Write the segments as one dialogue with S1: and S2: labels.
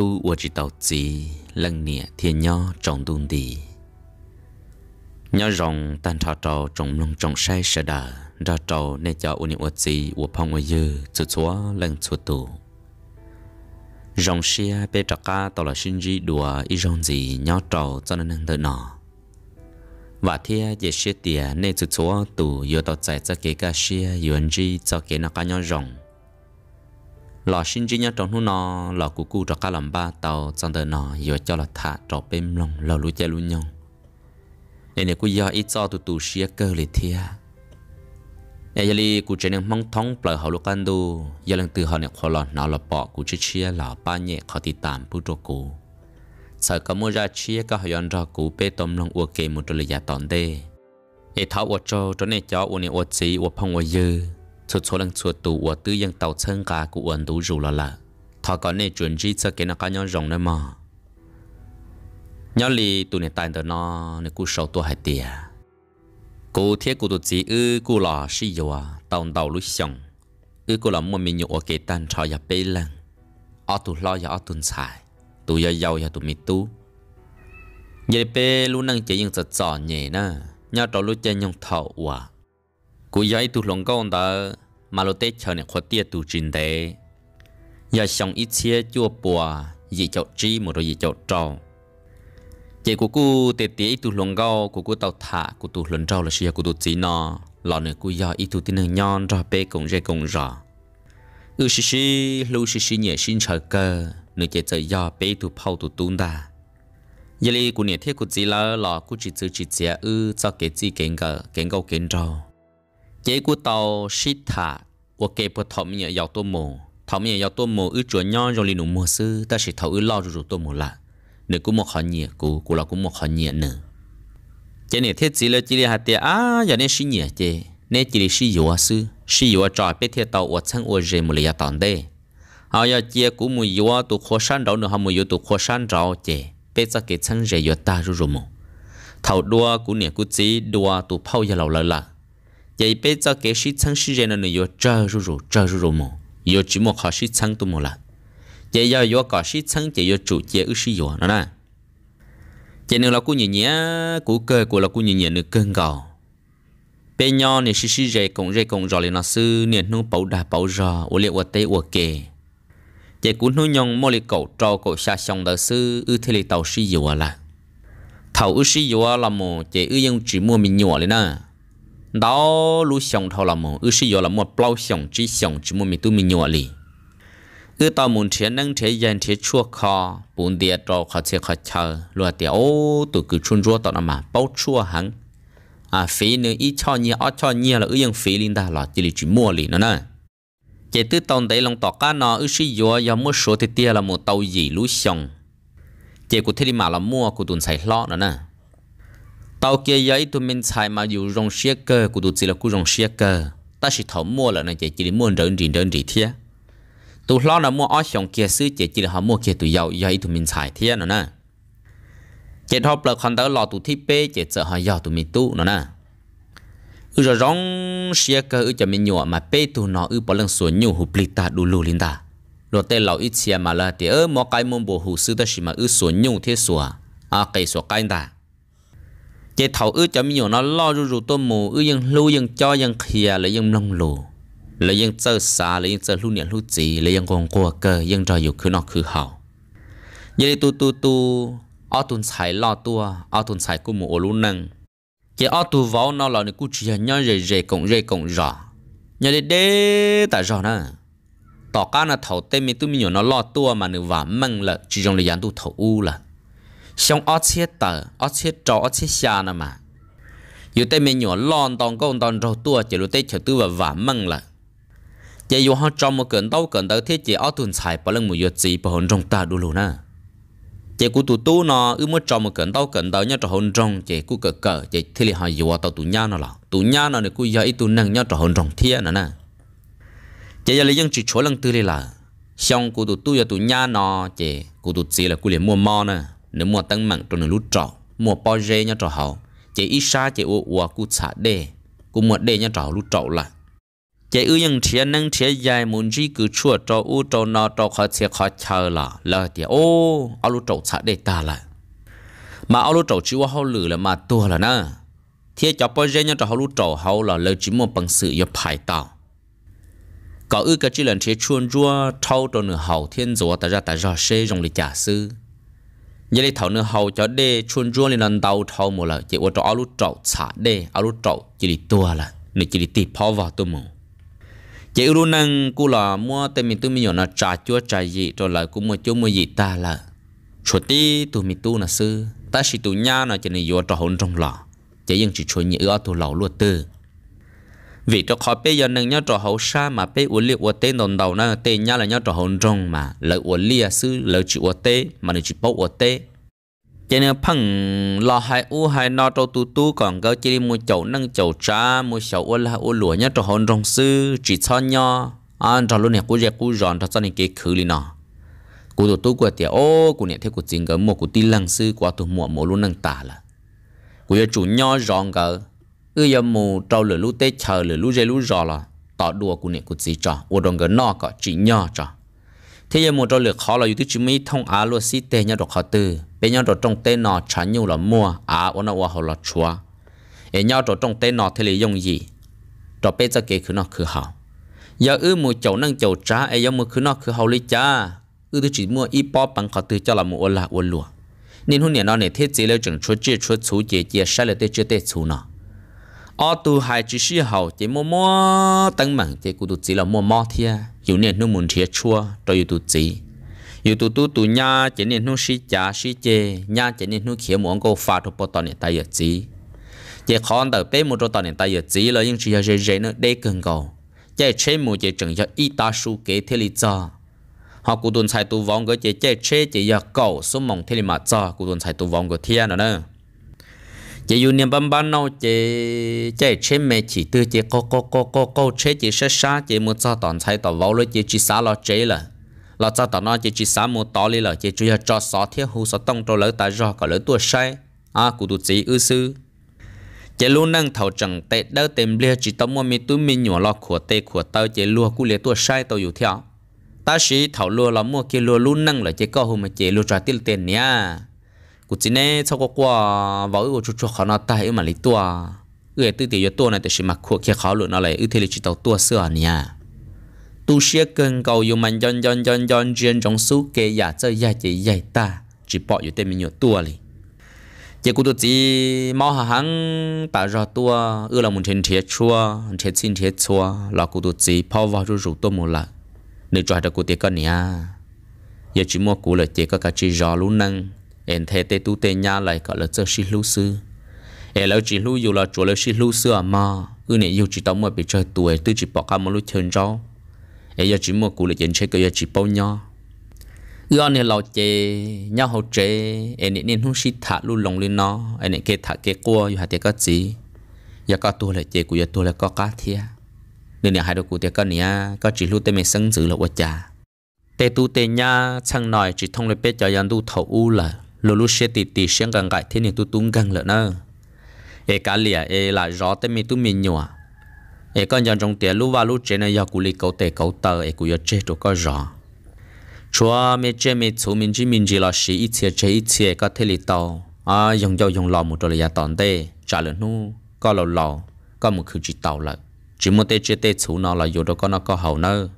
S1: tu của chỉ tàu chỉ lần nè thiên nho trong đun đi nho rồng tan thọ trò trong lông trong say sợ đà ra trò nên cho ôn niệm chỉ của phong ở dư chúa chúa lần chúa tu rồng xia bê trạc ca tàu là sinh di đùa y rồng gì nho trò cho nên năng tự nọ và thia dễ xia tìa nên chúa chúa tu yo tàu chạy cho kế ca xia yuan di cho kế nó ca nho rồng ลอชินจีนยาตรงนู้นอลอกูกูตรกาลัมบาเตาจังเดนนอยู่เจ้าละทะตรเป็มลงลอรู้เจลุนยงในนี้กูยออีจ้อตุตุเชียเกอร์เลยเทียเี่ยลีกูเจนย่งมังท้องเปล่าหาลูกันดูยังลังตือหอเนี่ยขอลอนอลอปอกกูเชียหล่อป้าเนี่ยขาติดตามผู้ตัวกูเสกมูราเชียก็หอยอนรอกูเปดตมลงอักเกมุตุลยาตอนเดย์เอท้าอัวโจตอนเนี่ยจ้าอุนี่อัวจีอัวพงอัวยือ chuột chuột lăng chuột tù của tư dân tàu chân cả của uẩn đủ rủ là là thọ có nên chuyện gì cho cái nó có nhau rồng nữa mà nhau lì tụi này tài đó nó nên cú sầu tua hai tia cú thiết cú tụi chỉ ư cú là xí dùa tàu tàu lối xong ư cú là mua mình nhụ ở cái tan trò ya bê lăng ở tụi lo ya ở tụi xài tụi ya giàu ya tụi mi tu vậy bê luôn năng chỉ những giật giỏ nhẹ nè nhau trò lối chơi nhung thọ quả cú giấy tu lồng công đó mà lô tết chờ này khó tiết tu trinh thế giờ xong ít xe chua bùa dị chậu chi một rồi dị chậu trâu chỉ cú cú tê tê ít tu lồng gâu cú cú tàu thả cú tu lồng trâu là xia cú tu chỉ nọ lọ nữa cú giờ ít tu tin hàng nhon rồi bê cùng dây cùng rõ ư xí xí lưu xí xí nhẹ xin chờ cơ nữa chỉ chờ giờ bê tu phau tu tuôn đà giờ li cú nhẹ thiết cú chỉ là lọ cú chỉ chữ chỉ chè ư cho cái gì kiến gờ kiến gâu kiến trâu chế của tàu ship Sita của kê bộ thọ mình giàu tô mồ thọ mình giàu tô mồ ư chuột nho rồi liền mùa sư ta sẽ thọ ư lo rồi tô mồ lại nửa cũng một khó nhẹ cũ cũ là cũng một khó nhẹ nữa chế này thiết chỉ là chỉ là hạt tiền à giờ này sinh nhẹ chế này chỉ là suy yếu sư suy yếu trò biết thiết tàu ở chân ở rề một lý tòn đây họ giờ chia cũng mùi yếu tụ khó san đầu nữa họ mùi yếu tụ khó san đầu chế biết ra cái chân rề yếu ta rồi rồi mồ thầu đua cũng nhẹ cũng chỉ đua tụ phao giờ lâu lâu lại vậy bây giờ cái sĩ sang sĩ ra nó yo chờ ru ru chờ ru ru mò yo chỉ một họ sĩ sang tu mò là vậy giờ yo có sĩ sang vậy yo chủ chế ư sĩ yo nó nè vậy nữa là cô nhìn nhé cô cơ cô là cô nhìn nhé nữa cân gò bên nhau này sĩ sĩ ra cũng ra cũng rồi nó sư niệm nó bảo đà bảo rò ô liệu ô tế ô kề vậy cô nó nhong mò lì cậu trò cậu xa xong đó sư ư thế lì tàu sĩ yo là tàu ư sĩ yo là mò vậy ư dân chỉ mua mình nhỏ lên nè đó lũ xong thâu là mù ư sĩ giờ là một bao xong chỉ xong chỉ một mình tôi mình nhỏ lì ư tao muốn thế năng thế gian thế chua kho bún địa trò khó thế khó chờ lúa tiểu ô tụi cứ chun chua tao mà bao chua hẳn à phí nữa ít cho nhiều ít cho nhiều là ư yên phí linh ta là chỉ là chỉ mua lì nữa nè chỉ tư tông đấy lòng tỏ cá nọ ư sĩ giờ giờ mua số thế tia là một tàu gì lũ xong chỉ cụ thế mà là mua cụ tuần xài lọ nữa nè tàu kia giấy tụi mình xài mà dù rong xe cơ của tụi chỉ là cú rong xe cơ ta chỉ thấu mua là này chỉ chỉ mua đơn gì đơn gì thế tụi lo là mua ở trong kia xứ chỉ chỉ là họ mua kia tụi giàu giấy tụi mình xài thế nữa nè chỉ thọ bờ còn tớ lo tụi thiết bê chỉ sợ họ giàu tụi mình tu nữa nè ừ rồi rong xe cơ ừ cho mình nhọ mà bê tụi nó ừ bỏ lần xuống nhiều hụp lì ta đủ lù linh ta rồi tên lão ít xe mà là thì ơ mò cái mông bồ hụ sư ta chỉ mà ừ xuống nhiều thế sủa à cái số cái ta chế thầu ư cho mình nó lo rù rù tô mù ư dân lưu dân cho dân khìa lấy dân nông lù lấy dân sơ xà lấy dân sơ lưu niệm lưu chỉ lấy dân còn qua cơ dân rồi dục cứ nó cứ như vậy tu tu tu ở tuần xài lo tua ở tuần xài cũng mù luôn năng chế ở tu vào nó là nó cứ chỉ nhau rề rề cộng rề cộng rõ như đi đế tại rõ nè tỏ cá là thầu tên mình tu mình nó lo tua mà nó vả măng là chỉ trong là gián tu thầu u là xong ót chết tờ ót chết trò ót chết xa nè mà dù tay mình nhỏ lon tòn con tòn rau tua chỉ lúc tay chở tư và vả măng là giờ dù họ trong một cơn đau cơn đau thiết chỉ ót tuần xài bỏ lưng một giọt gì bỏ hồn trong tà đủ luôn nè chỉ cú tụ tu nó ư mới trong một cơn đau cơn đau nhá trò hồn trong chỉ cú cờ cờ chỉ thế là họ dù tao tụ nhá nó là tụ nhá nó này cú giờ ít tụ năng nhá trò hồn trong thiên nữa nè chỉ giờ lấy dân chỉ chỗ lưng tư là xong cú tụ tu giờ tụ nhá nó chỉ cú tụ gì là cú liền mua mò nè nếu mua tăng mạng trong lúc trọ mua bao dê nhá trọ hậu chế ít xa chế ô ô cụ xả đê cụ mua đê nhá trọ lúc trọ là chế ư những thiên năng thiên dài muốn gì cứ chua trọ u trọ nọ trọ khó chế khó chờ là là thì ô ô lúc trọ xả đê ta là mà ô lúc trọ chỉ ô hậu lử là mà tua là nè thiệt cho bao dê nhá trọ hậu lúc trọ hậu là lời chỉ mua bằng sự yếu phải tạo có ư cái chỉ lần chế chuôn rua thâu trò nửa hậu thiên rùa ta ra ta ra xe rong lịch giả sư giờ đi thầu nữa hầu cho đê chuồn chuồn lên lần đầu thầu một là chỉ ô cho alu trậu xả đê alu trậu chỉ đi tua là nên chỉ đi tì phao vào tôi mù chỉ ưu năng cô là mua tên mình tôi mình nhỏ là trà chúa trà gì cho là cũng mua chua mua gì ta là chuột tí tôi mình tu là sư ta chỉ tụi nha là chỉ nên vô cho hồn trong lò chỉ những chỉ chuột nhựa tụi lẩu luôn tư vì cho khó bây giờ nâng nhau trò hậu sa mà bây uống liệt uốn tê nồng đầu na tê nhau là nhau trò hậu rong mà lợi uốn liệt sư lợi chịu uốn tê mà lợi chịu bốc uốn tê cho nên phăng lo hai u hai no trâu tu tu còn cơ chỉ mua chậu nâng chậu trà mua chậu uốn là uốn lúa nhau trò hậu rong sư chỉ cho nhau anh à, trò luôn nè cú dẹp cú giòn trò cho nên cái khử li nọ cú tu tu của tiệt ô cú nè theo cú chính gỡ một cú tin lăng sư quá tu mua mua luôn nâng tả là cú giờ chủ nhau giòn gỡ ư giờ mù trâu lửa lú tê chờ lửa lú dê lú rò là tỏ đùa của nè của gì trò ô đồng gỡ nọ có chỉ nhỏ trò thế giờ mù trâu lửa khó là YouTube chỉ mới thông á luôn xí tê nhau đọc khó từ. Bên nhau đọc trong tê nọ chả nhau là mua á ô nọ hoa là chúa ế nhau đọc trong tê nọ thế là dùng gì trò bây giờ kể cứ nọ cứ hảo giờ ư mù chậu năng chậu trá ế giờ mù cứ nọ cứ hảo lý cha ư tôi chỉ mua ít bó bằng khó từ cho là mù ô là ô lúa nên hôm nay nó này thế chỉ là chừng chúa chia chúa chú chia chia sai là tê chưa tê chú nọ ở tu hai chữ sĩ hậu chỉ mua mua tăng mảng chỉ cụ tu chỉ là mua mua thia hiểu nè nó muốn thiệt chua rồi hiểu tu chỉ hiểu tu tu tu nha chỉ nên nó sĩ cha sĩ chê nhà chỉ nên nó khía muốn câu phá thu bớt tao nè tại giờ chỉ chỉ khó đợi bé một chỗ tao nè tại giờ chỉ là những chỉ giờ dễ nữa để cần cầu chỉ chế mua chỉ chừng cho ít ta su kế thế lý cho họ cụ tuần sai tu vong cái chỉ chỉ chế chỉ giờ cầu số mong thế lý mà cho cụ tuần sai tu vong cái thiên nữa nữa chỉ dù niệm bấm bấm nó chỉ chỉ chế mẹ chỉ tư chỉ co co co co co chế chỉ sẽ sa chỉ một cho tòn thấy tỏ vào lối chỉ chỉ sa lo chế là lo cho tòn nó chỉ chỉ sa một tỏ li là chỉ chủ yếu cho sáu thiết hữu sáu tông cho lỡ tại do có lỡ tua sai à cụ tụ chỉ ư sư chỉ luôn nâng thầu chẳng tệ đỡ tìm lia chỉ tông mua mi túi mi nhỏ lo khổ tê khổ tao chỉ lua cụ lẽ tua sai tao hiểu theo ta sĩ thầu lua là mua kia lua luôn nâng là chỉ có hôm mà chỉ lua trả tiền tiền nha กูจีเน่ชอบกว่าว่าอือจุดๆเขาหน้าตาอือมันลิตัวอือตื้อตีอยู่ตัวนั่นแต่ชิมาขวดแค่เขาหลุดอะไรอือเทลิจิตเอาตัวเสื้อเนี่ยตู้เชี่ยเกินเก่าอยู่มันย้อนย้อนย้อนย้อนเจียนจงสู้เกยาเจ้าใหญ่ใหญ่ตาจีปออยู่เต็มมีอยู่ตัวเลยเจ้ากูตัวจีมอหังตารอตัวอือเราหมุนเทียนเทียชัวเทียนสินเทียชัวเรากูตัวจีพอว่ารู้รู้ตัวหมดละในจอยตะกูเตียก็เนี่ยอย่าจีมัวกูเลยเจ้าก็กะจีรอรู้นั่ง em thế tê tu tê nhà lại gọi là chơi xí lú sư em lâu chỉ lú dù là chỗ là xí lú sư à mà ư này yêu chỉ đóng mà bị chơi tuổi tôi chỉ bỏ cả một lúc chân rau em giờ chỉ mua cụ là dân chơi cái giờ chỉ bao nhau do này lâu chê nhau hậu chê em này nên không xí thả lú lòng lên nó em này kê thả kê cua dù hạt tiệt cái gì giờ có tôi là chê cụ giờ tôi là có cá thia nên này hai đứa cụ tiệt cái này có chỉ lú tê mình sân dữ là quá già tê tu tê nha chẳng nói chỉ thông lấy biết cho dân tu thầu u là lô lô xe tì tì xe gần gãi thế này tôi tung gần lợn nữa ê cá lìa ê là rõ thế mình tôi mình nhua ê con dân trong tiền lúc vào lúc trên này giờ cù lì cầu tề cầu tờ ê cù giờ chết tôi có rõ chúa mẹ chết mẹ chú mình chỉ mình chỉ là sĩ ít xe chế ít xe có thể lì tàu à dùng dầu dùng lò một đôi là tòn tê trả lời nu có lò lò có một khử chỉ tàu lại chỉ một tê chế tê chú nó là dù đó có nó có hầu nơ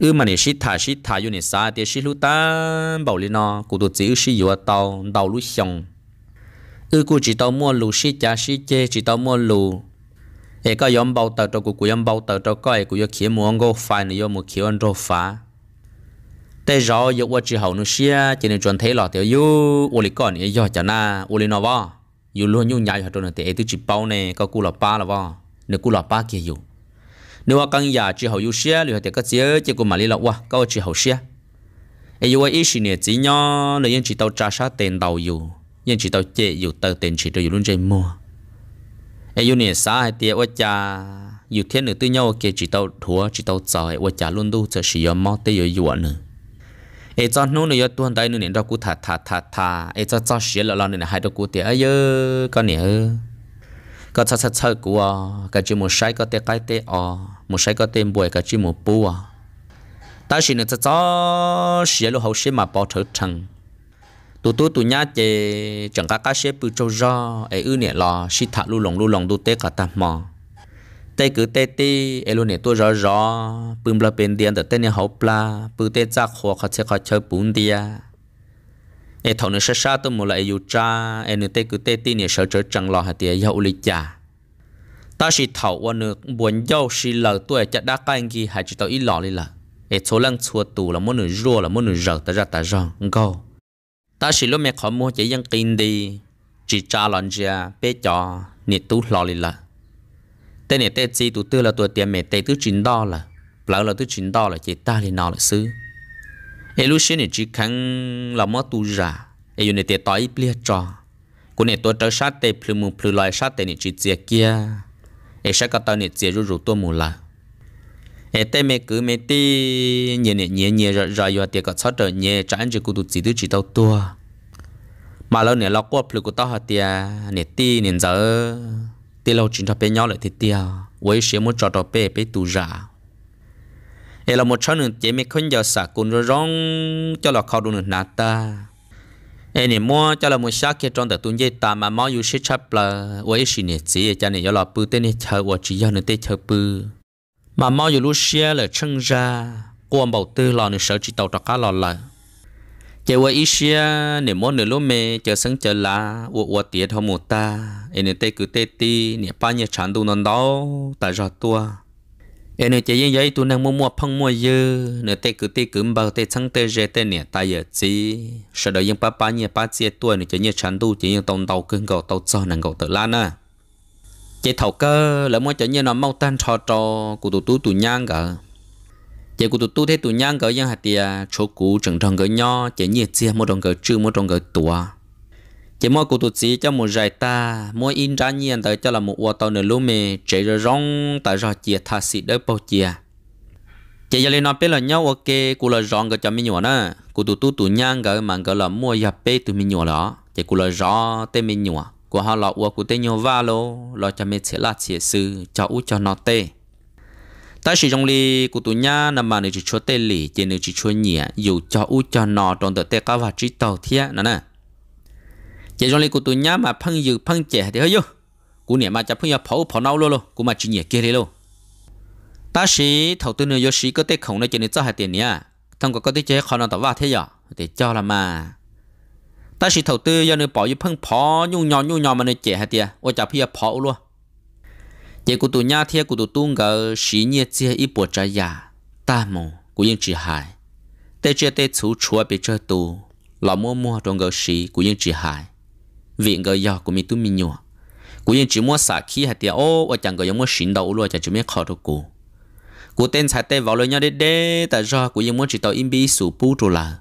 S1: ư mà nè sĩ thả sĩ thả yêu nè sa thì sĩ lú ta bảo lý nó cụ tụt chỉ sĩ yêu tàu đầu lú xong ư cụ chỉ tàu mua lú sĩ cha sĩ chê chỉ tàu mua lú ê có yếm bao tàu cho cụ cụ yếm bao tàu cho coi cụ yêu khí mua ngô go phai nè yêu mua khí ông rô phá tê rõ yêu qua chỉ hậu nó xia chỉ nên chuẩn thế lọ tiểu yêu ô li con nè do chả na ô li nó vò yêu luôn nhung nhảy hoạt động nè tê tứ chỉ bao nè có cụ lọ ba là vò nè cụ lọ ba kia yêu nếu mà căn nhà chỉ hậu yêu xe thì phải cái chế chỉ của mà lý lộc qua câu chỉ hậu xe ai yêu ai xin nè chỉ nhó là yên chỉ tàu trà sát tiền tàu yêu yên chỉ tàu chế yêu tàu tiền chỉ tàu yêu luôn chơi mua ai yêu nè xã hay tiệt quá cha yêu thiên nữ tư nhau kia chỉ tàu thua chỉ tàu ai quá cha luôn đâu chờ chỉ yêu mau tới yêu yêu nữa ai cho nó nữa tuần tới nữa nè đâu cú thà thà thà thà ai cho cho xí là lo nè hai đâu cú tiệt ấy con nhỉ, ơ có chắc chắc cái chuyện một sai có tiệt cái tiệt ờ một sai có tên bùi cả chỉ một bùa à ta chỉ nên cho xí lô hậu xí mà bỏ thở thằng tụ tụ tụ nhá chè chẳng cả cá xếp bự trâu ra ấy ư nè lò xí thả lu lồng lu lồng đu tê cả ta mò tê cứ tê tê ấy lu nè tôi rõ rõ bưng la bên điện tê nè hậu pla bự tê ra khó khó chơi khó chơi bún đi à ấy thằng nè sa sa tôi mua lại yêu cha ấy nè tê cứ tê tê nè sợ chơi chẳng lò hạt tiền yêu lịch cha ta chỉ thấu qua nước buồn dâu chỉ lờ tuổi chặt đá cái gì hay chỉ tao ít lọ đi là ế số lần xua tù là muốn nửa rùa là muốn nửa rờ ta ra ta rong go ta chỉ lúc mẹ khó mua chỉ dân kinh đi chỉ cha lần già, bé cho nị tú lọ đi là tên này tên gì tụ tư là tuổi tiền mẹ tên thứ chín đo là lỡ là thứ chín đo là chỉ ta thì nó là xứ Ai lúc xưa này chỉ khăn là muốn tu ra ai dù này tiền tỏi ít bia trò của này tôi trở sát tê plum plum loài sát tê này chỉ kia e sẽ có ta ni che ru ru tôi mu la e te me cứ me ti nhẹ nhẹ nhẹ nhẹ ra ra yo te ka cha ta nhẹ cha an chỉ ku tu chi tu chi tao to mà lâu nè lo quát plu của tao hạt tia nè ti nè giờ ti lâu chính cho bé nhỏ lại thì tia với sẽ muốn cho tao bé bé tu ra e là một số nè chỉ me khôn giờ sạc cún rồi rong cho là khao đồ nè nát ta anh em mua cho là một xác kia trong tập tuần dây ta mà máu yêu sách chấp là với sự nhiệt sĩ cho nên do là bự tên này chờ và chỉ do nên tên chờ bự mà máu yêu lúc xe là chân ra quan bảo tư lò nên sợ chỉ tàu trọc cá lò là chỉ với ý xe nên mua nửa lúc mẹ chờ sáng chờ là uo uo tiệt không một ta anh em tê cứ tê ti nè bao nhiêu chán tu non đó tại ra tua เอเนจะยังยัยตัวนั่งมัวมัวพังมัวเยอะเนเตกือเตกือมบางเตชังเตเจเตเนี่ยตายเยอะจีสดยังป้าป้าเนี่ยป้าเจียตัวเนี่ยจะเนี่ยฉันดูจะยังตองเตาขึ้นเก่าเตาซ้อนังเก่าเตล้านะเจเถาเกอแล้วมัวจะเนี่ยนอนเมาตันชอจอกูตุตุตุย่างกะเจกูตุตุเทตุย่างกะยังหัดเตียโชกูจังจังกะย่อเจเนี่ยเจียมัวจังกะจื้อมัวจังกะตัว chỉ mỗi cụ tụt chỉ cho một giải ta mỗi in ra nhiên tới cho là một ô tàu nửa lúa mì chạy rồi rong tại rồi chia thà xị đỡ bao chia chỉ giờ lên nói biết là nhau ok cụ là rong cái cho mình nhỏ nè cụ tụt tụt tụt nhang cái mà cái là mua nhập bê tụi mình nhỏ đó chỉ cụ là rõ tên mình nhỏ của họ là ô cụ tên nhỏ va lô lo cho mình sẽ là chỉ sư cho út cho nó tê ta sử dụng li cụ tụi nhá nằm mà này chỉ cho tê lì chỉ này chỉ cho nhẹ dù cho út cho nó trong tờ tê cá và trí tàu thiệt nè nè chỉ trong lịch của tôi nhá mà phăng dự phăng trẻ thì hơi vô cú niệm mà chả phăng nhà phẫu phẫu não luôn luôn cú mà chỉ nhẹ kia đấy luôn ta sĩ thầu tư nữa sĩ có tết khổng nơi trên cho hai tiền nha, thông qua có tết chế khó nó tạo vào thế giờ để cho là mà ta sĩ thầu tư do nơi bỏ như phăng phó nhung nhỏ nhung nhỏ mà nơi trẻ hai tiền ôi chả phăng phẫu luôn chỉ của tôi nhá thì của tôi tung gờ sĩ nhẹ chia ít bộ trái già ta mồ của yên chỉ hài. tê chia tê chú chúa bị chơi tù lọ mua mua trong gờ sĩ của yên chỉ hài viện người giờ của mình tụi mình nhỏ cú yên chỉ mua xả khí hạt tiền ô và chẳng người giống mua xịn đầu luôn chẳng chỉ biết khó đâu cú cú tên xài tên vào lời nhau đê đê tại do cú yên mua chỉ tàu im bi sủ pu trù là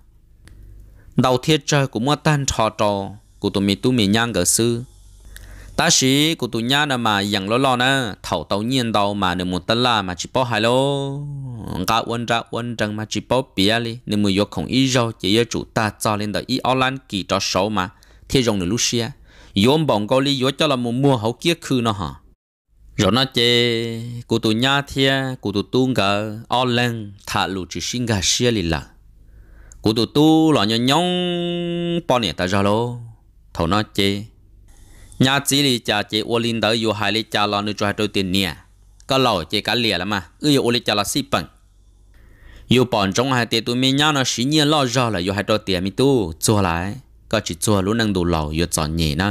S1: đầu thiết trời cú mua tan trò trò cú tụi mình tụi mình nhang gỡ sư ta sĩ cú tụi nhang là mà dặn lo lo nè thầu tàu nhiên đầu mà nửa một tân là mà chỉ bỏ hai lô cả quân ra quân rằng mà chỉ bỏ bia đi nên mới vô không ít rồi chỉ yêu chủ ta cho lên đời ý online kỳ trò xấu mà thì rồng nửa lúc xia yom bỏng câu ly yếm cho là một mua hậu kia khư nó hả rồi nó chê cụ tụ nhá thia cụ tụ tung ngờ o lên thả lụ chỉ sinh gà xia lì là cụ tụ tu là nhon nhon bỏ nè ta ra lô thầu nó chê nhà chỉ lì cha chê ô linh tới yêu hai lì cha là nuôi cho hai đôi tiền nè có lò chê cá lìa lắm mà ư yêu ô lì cha là xí bằng yêu bọn trong hai tiền tụi mình nhau nó xin nhiên lo ra là yêu hai đôi tiền mi tu cho lại ก็จิจัวรู้นังดูหล่อยจอนเย่นะ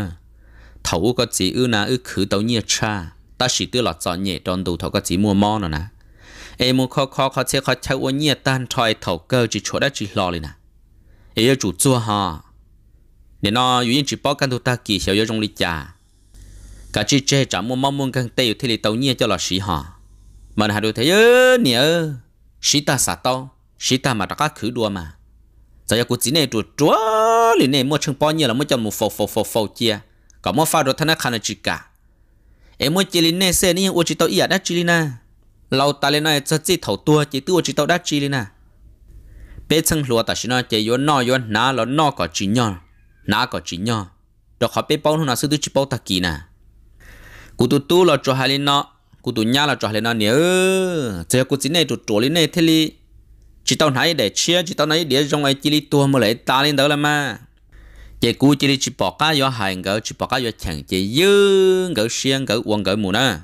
S1: เถาก็จีอื้อนะอื้อคือเต้าเนียชาตาสีตื้อหลอดจอนเย่ตอนดูเถาก็จีมัวมอนนะเอมูคอคอเขาเชื่อเขาใช้อวนเนียตันทอยเถาเกอจีชัวได้จีหล่อเลยนะเอเยจู่จัวฮะเนี่ยนออยู่ยังจีป้อกันตัวตากีเฉียวเยจงลิจ่า cả chị chê chả mua mong muốn càng tiêu thì lì tàu nhiên cho là sĩ họ mà hà đồ thế ơ nhớ sĩ ta xả to sĩ ta mà đã các khử đua mà giờ giờ cô chỉ này chuột chúa liền này mua chừng bao nhiêu là mua cho một phô phô phô phô chia có mua phao đồ thằng nó khăn là chỉ cả em mua chỉ liền này xe này ô chỉ tao iya đã chỉ liền à lâu ta lên này cho chỉ thầu tua chỉ ô chỉ tao đã chỉ liền à bé chừng lúa ta xin nó chỉ yến nọ yến ná lo nọ có chỉ nhỏ ná có chỉ nhỏ đó khó bé bao nó sư tử chỉ bao ta kỳ nè cô tu tu là cho hai lên nọ, cô tu nhá là cho hai lên nó nhớ giờ cô chỉ này chuột chúa liền này thế liền chỉ tao nãy để chia chỉ tao nãy để trong ai chỉ đi tua mà lại ta lên đó là mà chỉ cú chỉ đi chỉ bỏ cá do hàng gỡ chỉ bỏ cá do chẳng chỉ dư gỡ xiên gỡ uống gỡ mù na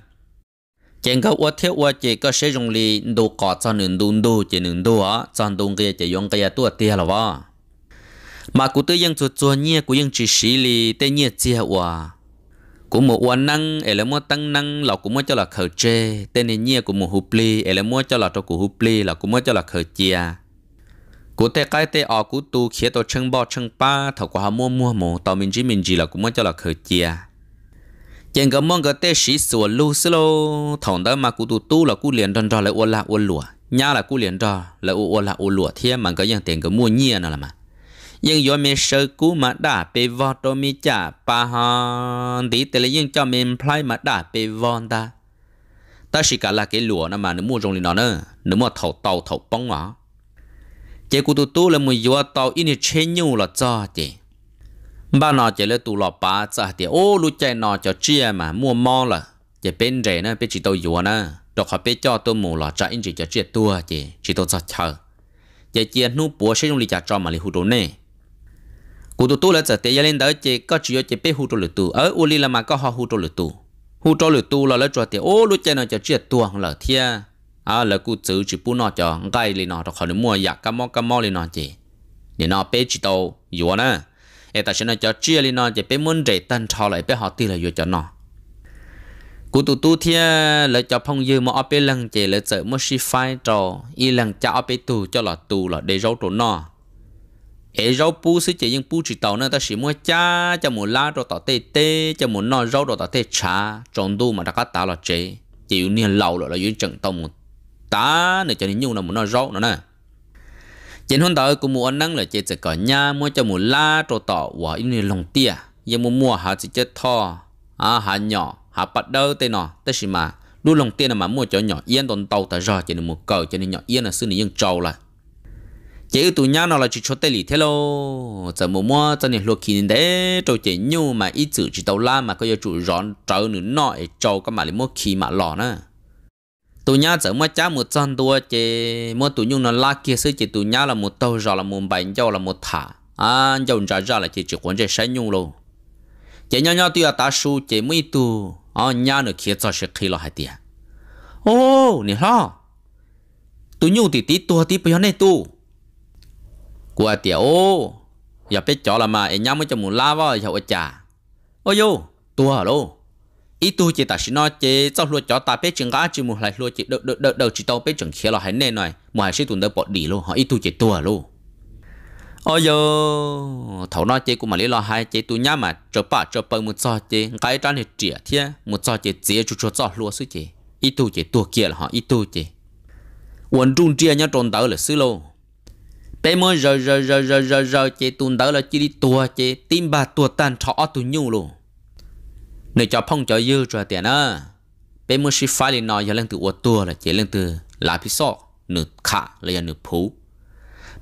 S1: chỉ gỡ uống thiếu uống chỉ có sử dụng li đồ cọ cho nương đồ đồ chỉ nương đồ á cho đồ kia chỉ dùng cái tua tia là vợ mà cú tự nhiên chuột chuột nhẹ cú yên chỉ xí li tên nhẹ chia uống của một quan năng ở là mua tăng năng là cũng mua cho là khởi chế, tên này nhia của một hụp li, ở là mua cho là cho của hụp li, là cũng mua cho là khởi chia cụ thế cái tế ở cụ tu khía tổ chân bo chân ba, thầu của họ mua mua một tàu mình chỉ mình chỉ là cũng mua cho là khởi chia chẳng có mong cái tế sĩ sửa lu sơ lô thằng đó mà cụ tu tu là cụ liền đòn đòn lại ô la ô lụa nhà là cụ liền đòn là ô ô la ô lụa thiên mà cái dạng tiền cái mua nhia nào là mà nhưng do mình sơ cứu mà đã bị vò đồ mi chả bà hòn thì tế lấy nhưng cho mình phải mà đã bị vòn ta ta chỉ cả là cái lúa nó mà nếu mua rồng thì nó nữa nếu mà thầu tàu thầu bóng á. chế cụ tu tu là mình vừa tàu ít thì chế nhau là cho chị ba nó chế là tụ lọ bà cho thì ô lũ chạy nó cho chia mà mua mò là chế bên rẻ nó bên chỉ tàu vừa nó đọc họ bên cho tôi mù là chạy ít chỉ cho chia tua chị chỉ tôi cho chờ chế chia nu búa sẽ dùng lý trả cho mà lý hụt đồ này cụ tụ tụ là giờ tiền lên đó chế, có chủ yếu chỉ biết hút trâu lửa tù ở uli là mà có họ hút trâu lửa tù hút trâu lửa tù là lấy cho tiền ô lúc chế nó cho chuyện tua là thia à là cụ chữ chỉ bu nó cho ngay liền nó cho khỏi mua giặc dạ, cá mò cá mò liền nó chế, liền nó bé chỉ đâu yếu nè ê ta sẽ nó cho chia liền nó chế, bé muốn để tân trò lại bé họ tiền là yếu cho nó cụ tụ tụ thia là cho phong dư mà ở bên lăng chế, là sợ mua si phai trò y lăng cho ở bên tù cho là tù là để râu trốn nó ế rau pu sư chỉ những pu chỉ tàu nữa ta chỉ mua cha cho mua lá rồi tỏ tê tê cho mua nọ rau rồi tỏ tê trà tròn đu mà đã cắt tá là chế chịu niên lâu rồi là dưới trận tàu một tá này cho nên nhung là mua nọ rau nữa nè trên hôm tới cũng mua năng là chế chỉ có nhà mua cho mua lá rồi tỏ và in niên lòng tia giờ mua mua hạt chỉ chết thò à hạt nhỏ hạt bắt đầu tê nọ tê chỉ mà đu lòng tia là mà mua cho nhỏ yên tồn tàu ta rồi cho nên mua cờ cho nên nhỏ yên là sư này dân trâu là chế tụ nhá nó là chỉ cho tê lì thế lo giờ mùa mùa cho nên luật kinh tế trâu chế nhu mà ít chữ chỉ tàu la mà có yêu chủ rón trâu nữa nội trâu các mà lấy mua khí mà lò nữa tụ nhá giờ mua chá một trăm đua chế mua tụ nhung nó la kia sư chế tụ nhá là một tàu rồi là một bánh dầu là một thả à dầu ra ra là chế chỉ quan chế sáng nhung luôn chế nhau nhau tụi ta su chế mấy tụ à ờ, nhau nữa kia cho sẽ khí lo hai tiền ô nè lo tụ nhung thì tí tua tí bây giờ này tụ của tiểu ô giờ biết cho là mà em nhắm cho muốn la vào giờ chả ôi yo tua hả lô ý tu chỉ ta xin nói chỉ cho luôn cho ta biết chừng gã chỉ muốn lại luôn chỉ đợi đợi đợi chỉ tao biết chừng khi là hay nên này mà hay sĩ tụi đỡ bỏ đi luôn họ ít tu chỉ tua luôn ôi yo thấu nói chỉ cũng mà lý lo hay chỉ tu nhắm mà cho bà cho bà muốn cho chỉ cái trang thì trẻ thế muốn cho chỉ dễ chút chút cho luôn suy chỉ ít tu chỉ tua kia là họ ít tu chỉ quần trung chia nhau tròn tới là sư luôn bé mơ giờ giờ giờ giờ giờ giờ chị tụn đỡ là chị đi tua chị tim bà tua tàn thọ tụ nhu luôn nơi cho phong cho dư rồi tiền á bé mơ sĩ phá lên nói giờ lên từ ô tua là chị lên từ lá pí sọ nửa khả là nửa phú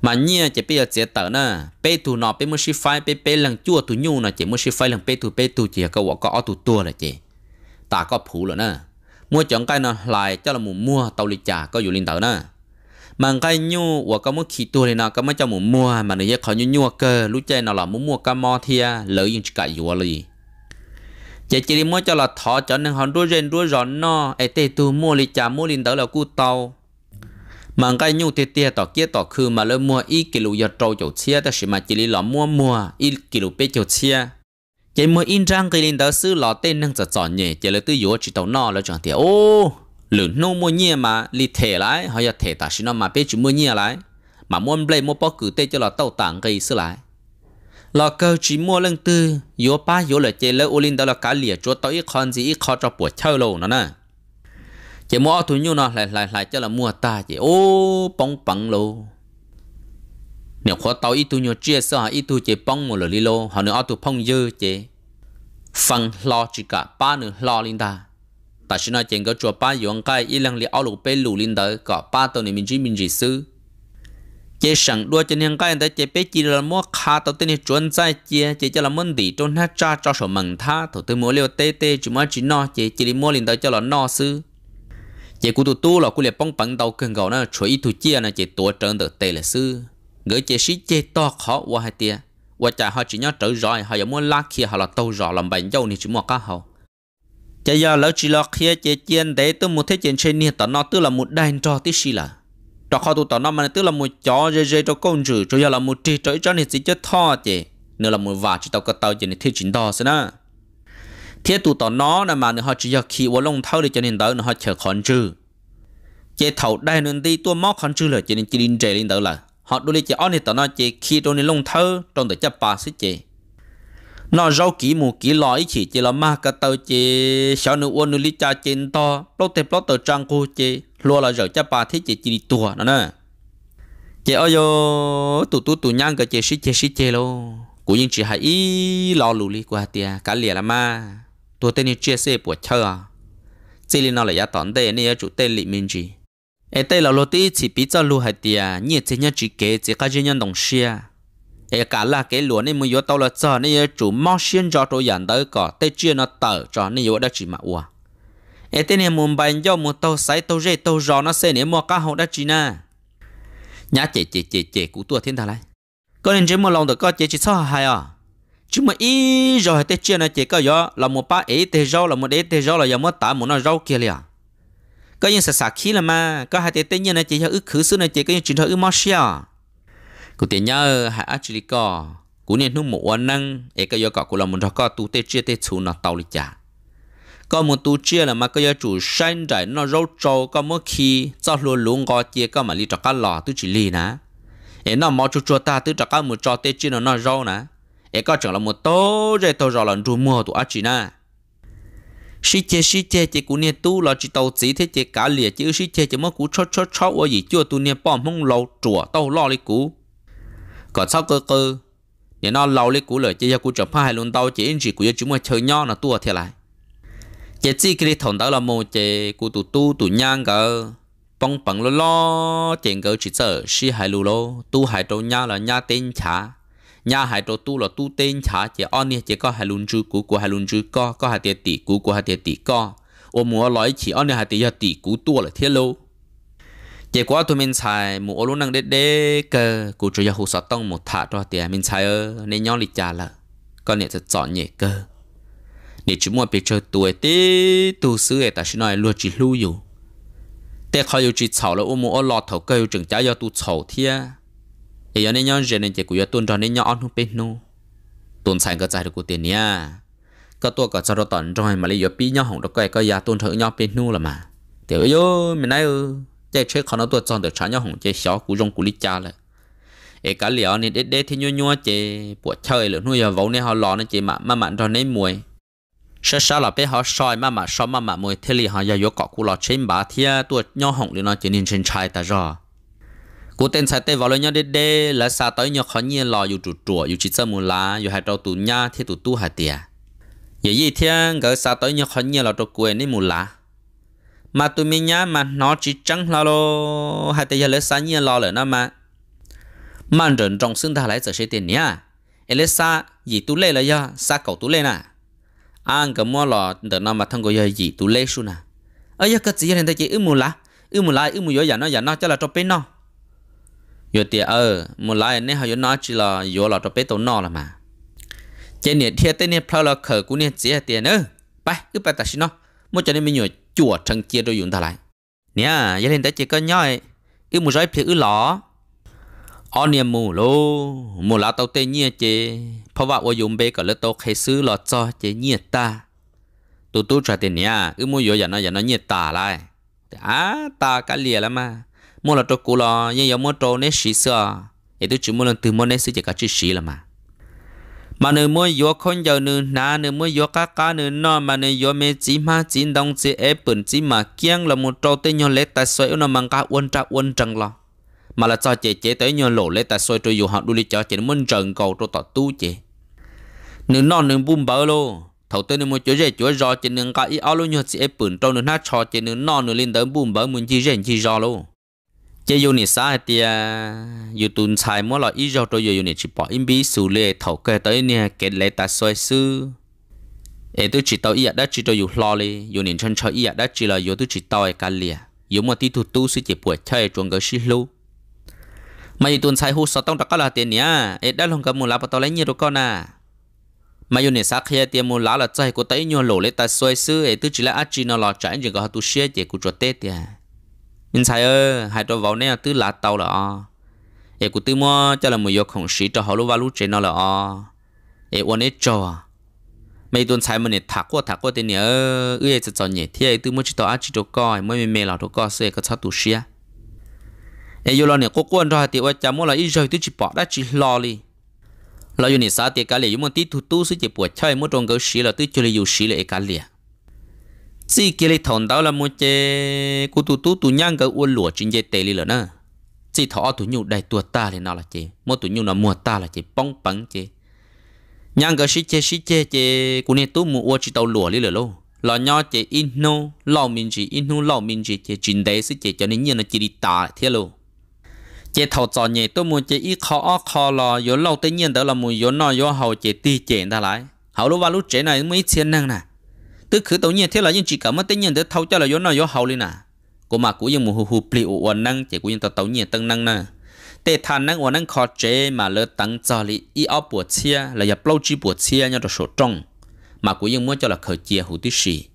S1: mà nhia chỉ bây giờ chỉ tờ nè bê tu nọ bê mua xí phai bê bê lần chua tu nhu nè chỉ mua xí phai lần bê tu bê tu chỉ có vợ có tu tua là chỉ ta có phú rồi nè mua chọn cái nè lại cho là mua mua tàu lì chả có dù linh tờ nè mang cái nhu và có mối khí tu thì nó cái mới cho muốn mua mà nếu khó nhu nhu à cơ lúc chơi nó là muốn mua cái mò thì lợi dụng cả dùa lì chỉ chỉ đi mua cho là thọ cho nên họ đua rèn đua rón no ai tê tu mua lì trả mua liền đỡ là cú tàu Mang cái nhu tê tê tỏ kia tỏ khư mà lỡ mua ít kilo giờ trâu chậu chia ta chỉ mà chỉ đi là mua mua ít kilo bé chậu chia chỉ mua in trang cái liền đỡ xứ lọ tên năng chọn nhẹ chỉ là tư dùa chỉ tàu no là chẳng tiền ô lửa nô mua nhẹ mà li thể lại họ giờ thể ta xin nó mà biết chữ mua nhẹ lại mà muốn play mua bao cử tê cho là tàu tặng cái xứ lại lò cơ chỉ mua lần tư yếu ba yếu là chơi lỡ linh đó là cá lìa chúa tới ít con gì ít khó cho buổi chơi lâu nó nè chỉ mua thủ nhu nó lại lại lại cho là mua ta chỉ ô bóng bóng lâu nếu khó tàu ít tu nhu chia sẻ ít tu chỉ bóng một lửa li lô họ nữa tu phong dư chỉ phần lo chỉ cả ba nữa lo linh ta và xin nói chuyện cái chùa ba yuan cái y lăng li ao lục bê lù linh đời có ba tàu niệm mình chỉ mình chỉ sư chế sẵn đua chân hàng cái tới chế bê chỉ là mua khá tàu tiên này chuẩn sai chế chế cho là muốn đi trôn hát cha cho sổ mừng tha thủ tư mua liệu tê tê chỉ mua chỉ no chế chỉ đi mua linh đời cho là no sư chế cụ tụ tu là cụ liệt bóng bằng đầu cần gạo nó chuỗi thủ chia là chế tổ trơn được tê là sư gửi chế sĩ chế to khó qua hai tia qua chả họ chỉ nhớ trở rồi họ giờ muốn lá kia họ là tàu rõ làm bệnh dâu thì chỉ mua cá hậu chả giờ lỡ chỉ lo kia chế chiên để tôi muốn thấy chuyện trên nè tao nó tức là một đàn trò tí xí là trò khó tụi tao nó mà tức là một chó dê dê cho con rử cho giờ là một trì trời cho nên chỉ cho thọ chế nếu là một vả chỉ tao có tao chỉ nên thiết chính đó xí nè thiết tụi tao nó là mà nữa họ chỉ giờ khi vào lông thâu để cho nên đỡ nữa họ chờ con rử chế thầu đây nên đi tôi móc con rử là cho nên chỉ đi chơi lên đỡ là họ đôi lúc chỉ on thì tao nó chế khi trong nên lông thâu trong tới chấp ba xí chế nó rau kỹ mù kỹ lõi chỉ chỉ là ma cả tàu chỉ sau nữa uôn nữa lý cha trên to lót tép lót tờ trang cô chỉ luôn là giờ cha bà thế chỉ chỉ đi tua nó nè chị ơi tụ tụ tụ nhang cái chỉ sĩ chỉ sĩ chỉ luôn cũng như chỉ hãy ý lo lù li qua tia cả lìa là ma tụ tên như chia sẻ buổi chờ chỉ li nó là giá tòn tệ nên chủ tên lị mình chỉ ở tên là lô tí chỉ biết cho lù hai tia nhiệt chỉ nhá chỉ kế chỉ cái gì nhá đồng xia thì cả là cái lúa này mình vô tàu là chờ này ờ, chủ mò xuyên cho tôi nhận tới có tê chia nó tờ cho này vô đã chỉ mà ua ở tên này muốn bày cho một tàu say tàu rê tàu giò nó sẽ nếu mua cá hậu đã chỉ nè nhá chè chè chè chè cú tua thiên thà lại có nên chỉ một lòng được có chè chỉ sao hay à chứ mà ý rồi tê chia nó chè có gió là một ba ấy tê rau là một đấy tê rau là giờ mới tả một nó rau kia liền có những sạc khí là mà có hai tê tê như này chỉ cho ước khử xứ này chỉ có những chuyện thơ ức mò xia à? cụ thể nhớ hãy actually có cú nên hung một anh năng ấy cái yoga của là một có tu tê chia tê chú nó tàu lịch chả có một tu chia là mà cái chủ sinh giải nó râu trâu có một khi cho luôn luôn có chia có mà li cho cá lò tu chỉ li nè ấy nó mò chút chúa ta tu cho cá một cho tê chia nó nó râu nè ấy có chẳng là một tố rồi tàu rồi là chủ mua tụ actually nè sĩ chế sĩ chế chỉ cú niệm tu là chỉ tàu chỉ thế chế cả liệt chứ sĩ chế chỉ mất cú chót chót chót ở gì chưa tu niệm bom không lâu chùa tàu lo đi cú còn sau cơ cơ nhớ nó lâu lấy cú lời chơi của chồng hai lần tao chỉ anh chỉ của chúng mày chơi nhau là tua thiệt lại chỉ chỉ cái thằng đó là một chỉ của tụ tu tụ nhang cơ bông bằng lo lo tiền cơ chỉ sợ si hai lù lô tu hai đầu nhà là nhà tên cha nhà hai đầu tu là tu tên cha chỉ anh nè chỉ có hai lùn chú cú của hai lùn chú có có hai tiền tỷ cú của hai tiền tỷ có ôm mua lõi chỉ anh nè hai tiền tỷ cú tua là thiết luôn chỉ quá tụi mình xài mù ô lú năng đế đế cơ cụ chủ yêu hữu sọ một thả cho tiền mình xài ơ nên nhau lịch trả là con nhẹ sẽ chọn nhẹ cơ để chúng mua bị chơi tuổi tí tu sứ ta sẽ nói luôn chỉ lưu dù để khỏi yêu chỉ là ô mù ô lọ thầu cơ yêu chừng trả yêu tu chảo thia ấy nên nhau nên chỉ cụ yêu tuân tròn nên nhau không bên nô tuân xài cơ giải được cụ tiền nha cơ tua cả cho nó tận rồi mà lấy yêu pi nhau hỏng đó cái cơ giá thử nhau bên nô là mà tiểu yêu mình nói ư chạy chơi khó nó tuột tròn được trái nhau hồng chơi xó cú rong cú lít cha lại ê cá liều này đế đế thì nhua nhua chơi buổi chơi lửa nuôi giờ vấu này họ lò nó chơi mà mà mặn rồi nên mùi sẽ sao là bé họ soi mà mặn soi mà mặn mùi thế li họ giờ vô cọ cú lò trên bá thia tuột nhau hồng lửa nó chơi nên trên trai ta rồi cú tên sai tê vào lên nhau đế đế là xa tới nhau khó nhiên lò dù trụ trụ dù chỉ sơ mù lá dù hai trâu tù nha thì tụ tu hai tiề vậy gì thiên gỡ xa tới nhau khó nhiên lò trâu quê nên mù lá mà tụi mình nhá mà nó chỉ trắng lo lo hay tay giờ lấy sáng nhiên lo lỡ nó mà mà rừng trong xương ta lấy giờ sẽ tiền nhá em lấy xa gì tú lê là do sa cầu tú lê nè à, anh cầm mua lò để nó mà thằng cô giờ gì tú lê xuống nè ở giờ cái gì hiện tại chỉ ư mua lá ư mua lá ư mua gió giả nó giả nó cho là cho bên nó giờ thì ờ mua lá anh ấy họ nó chỉ là gió là cho bên tổ nó là mà trên nè thiệt tên này, phao là khởi cũng này, chỉ là tiền nữa bay cứ bay ta xin nó mua cho nên mình nhồi chùa trăng chia đôi dụng ta lại nha gia đình đã chỉ có nhoi ư mù rơi phía ư lỏ ở niềm mù lô mù lá tàu tê nhia chế phá vạ ô dũng bê cả lỡ tàu khai sứ lọt cho chế nhia ta tu tu trả tiền nha ư mù yếu giả nó giả nó nhia ta lại à ta cả lìa lắm mà mù là trô cú lò nhưng yếu mù trô nế xí sơ ấy tôi chỉ muốn lần từ mù nế xí chế cả chữ xí lắm mà mà nữ mới vô con giàu nữ na nữ mới vô cá cá nữ nó mà nữ vô mẹ chỉ mà chỉ đông chỉ ép bẩn chỉ mà kiêng là một trâu tên nhau lết tại xoay nó mang cá uốn trà uốn trăng lo mà là cho chị chế tới nhau lộ lết tại soi tôi dù họ đuôi cho chị muốn trần cầu tôi tỏ tu chị nữ nó nữ bùm bờ lô thầu tên nữ mới chỗ rẻ chỗ rò chị nữ cá ý áo luôn nhau chỉ ép bẩn trâu nữ na cho chị nữ nó nữ lên tới buôn bờ muốn chi rẻ chi rò lô chế unit sa thì yêu tuần sai mỗi loại ý do tôi unit chỉ bỏ im bí xử lý thầu kê tới nè kể lệ ta soi sư ấy e tôi chỉ tao ý đã chỉ tôi yêu lo li unit chân cho ý đã chỉ là yêu tôi chỉ tao cái e lìa yêu một tí thủ tu sư chỉ buổi chơi e chuồng cái xí lưu mày tuần sai hú sao tông đặc là tiền nhá ấy đã lòng cái mù lá bắt tao lấy nhiều đồ con à mày unit sa khi à, tiền mù lá là chơi của tới nhiều lỗ lệ ta soi sư ấy tôi chỉ là ác chỉ nó lo chạy những cái hạt tu xe chỉ của chuột tết à nhưng sai ơ hai trò vào này tứ là tàu là o e cụ tứ mua cho là một yếu không sĩ cho họ lúc vào lúc trên nó là o e uốn ấy cho mấy tuần sai mình thạc qua thạc qua tên nhớ ư ấy sẽ nhỉ, thì thế tứ mua chỉ tao ăn chỉ đồ coi mới mềm mềm là đồ coi sẽ có sao tu sĩ e yêu lo này cố quan rồi thì ôi cha mua là ít rồi tứ chỉ bỏ đã chỉ lo đi lo như này sao thì cả liền yêu muốn tí tu tu sẽ chỉ buộc chơi mua trồng cái sĩ là tứ chơi yêu sĩ là cái liền si kia lấy thằng đó là một chê, cô tu tu tu nhang cái uôn lụa chín dây tê li rồi nè chỉ thọ tụi nhu đại tua ta thì nào là chê, mỗi tụi nhu là mua ta là chê bóng bắn chê, nhang cái sĩ chê sĩ chê chê, cô này tu mua uôn chỉ tàu lụa li rồi lô, là nhỏ chê in nô lão mình chê in nô lão mình chê chê chín đấy sĩ chê cho nên nhiên nó chỉ đi ta thế lô, chê thọ cho nhẹ tôi muốn chê ít khó khó lo yếu lâu tự nhiên đó là muốn yếu nọ yếu hậu chê ti chê ta lại hậu lúc vào lúc chê này mới chiến năng nè từ khử tàu nhiên thế là những chỉ cảm mất tên nhiên để thâu cho là gió nào gió hậu lên nè à. cô mà cũng những mù hù hù pli u năng chỉ cũng những tàu tàu nhiên tăng năng nè tê than năng uẩn năng khó chế mà lỡ tăng cho lì y áo bùa chia là giờ lâu chi bùa chia nhau được số trong mà cũng những muốn cho là khởi chia hủ tí xì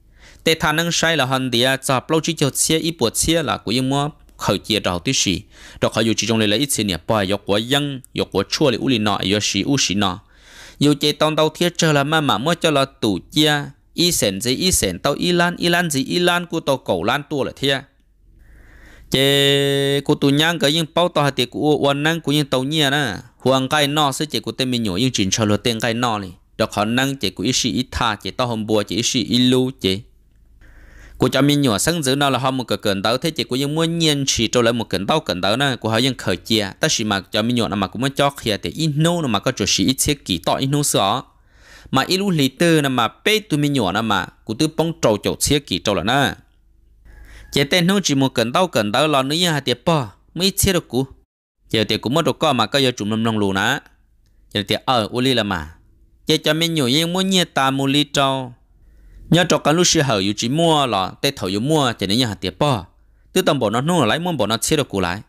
S1: tê than năng sai là hòn địa cho lâu chi cho chia y bùa chia là cũng những muốn khởi chia đầu tí xì đó khởi dù chỉ trong lề là ít xì nè bòi yếu quá dân yếu quá chua lì u lì nọ yếu xì u xì nọ yếu chế tông tàu thiết chờ là mà mà mua cho là tủ chia y sển gì y sển tao y lan y lan gì y lan của tao cầu lan tua là thia chế của tụi nhang cái những bao tao hạt tiệt của quan năng của những tao nhia na hoàng cai nọ sẽ chế của tên mình nhổ những chuyện cho lo tên cai nọ này đó khả năng chế của ít sĩ ít tha chế tao hầm bùa chế ít sĩ ít lưu chế của cho mình nhỏ sáng giữa nó là họ một cái cần tao thế chế của những muốn nhiên chỉ cho lại một cần tao cần tao na của họ những khởi chia ta chỉ mà cho mình nhỏ là mà cũng muốn cho khi để ít nô mà có chỗ sĩ ít thiết kỹ tao ít nô sợ mà ilu lý tư nè mà bê tu mình nhỏ nè mà cụ tư bông trâu chậu chia kỳ trâu là nè chế tên nó chỉ một cần đau cần đau lo nữa nhà tiệp bò mới chia được cụ giờ tiệp cũng mất được co mà có giờ chúng lâm long lù nè giờ tiệp ở lì là mà giờ cho mình nhỏ yên mua nhẹ ta mua lý trâu, nhớ trầu cái lúc xưa hở yêu chỉ mua là tê thầu yêu mua cho nên nhà tiệp bò tư tâm bộ nó nuôi lại muốn bộ nó chia được cụ lại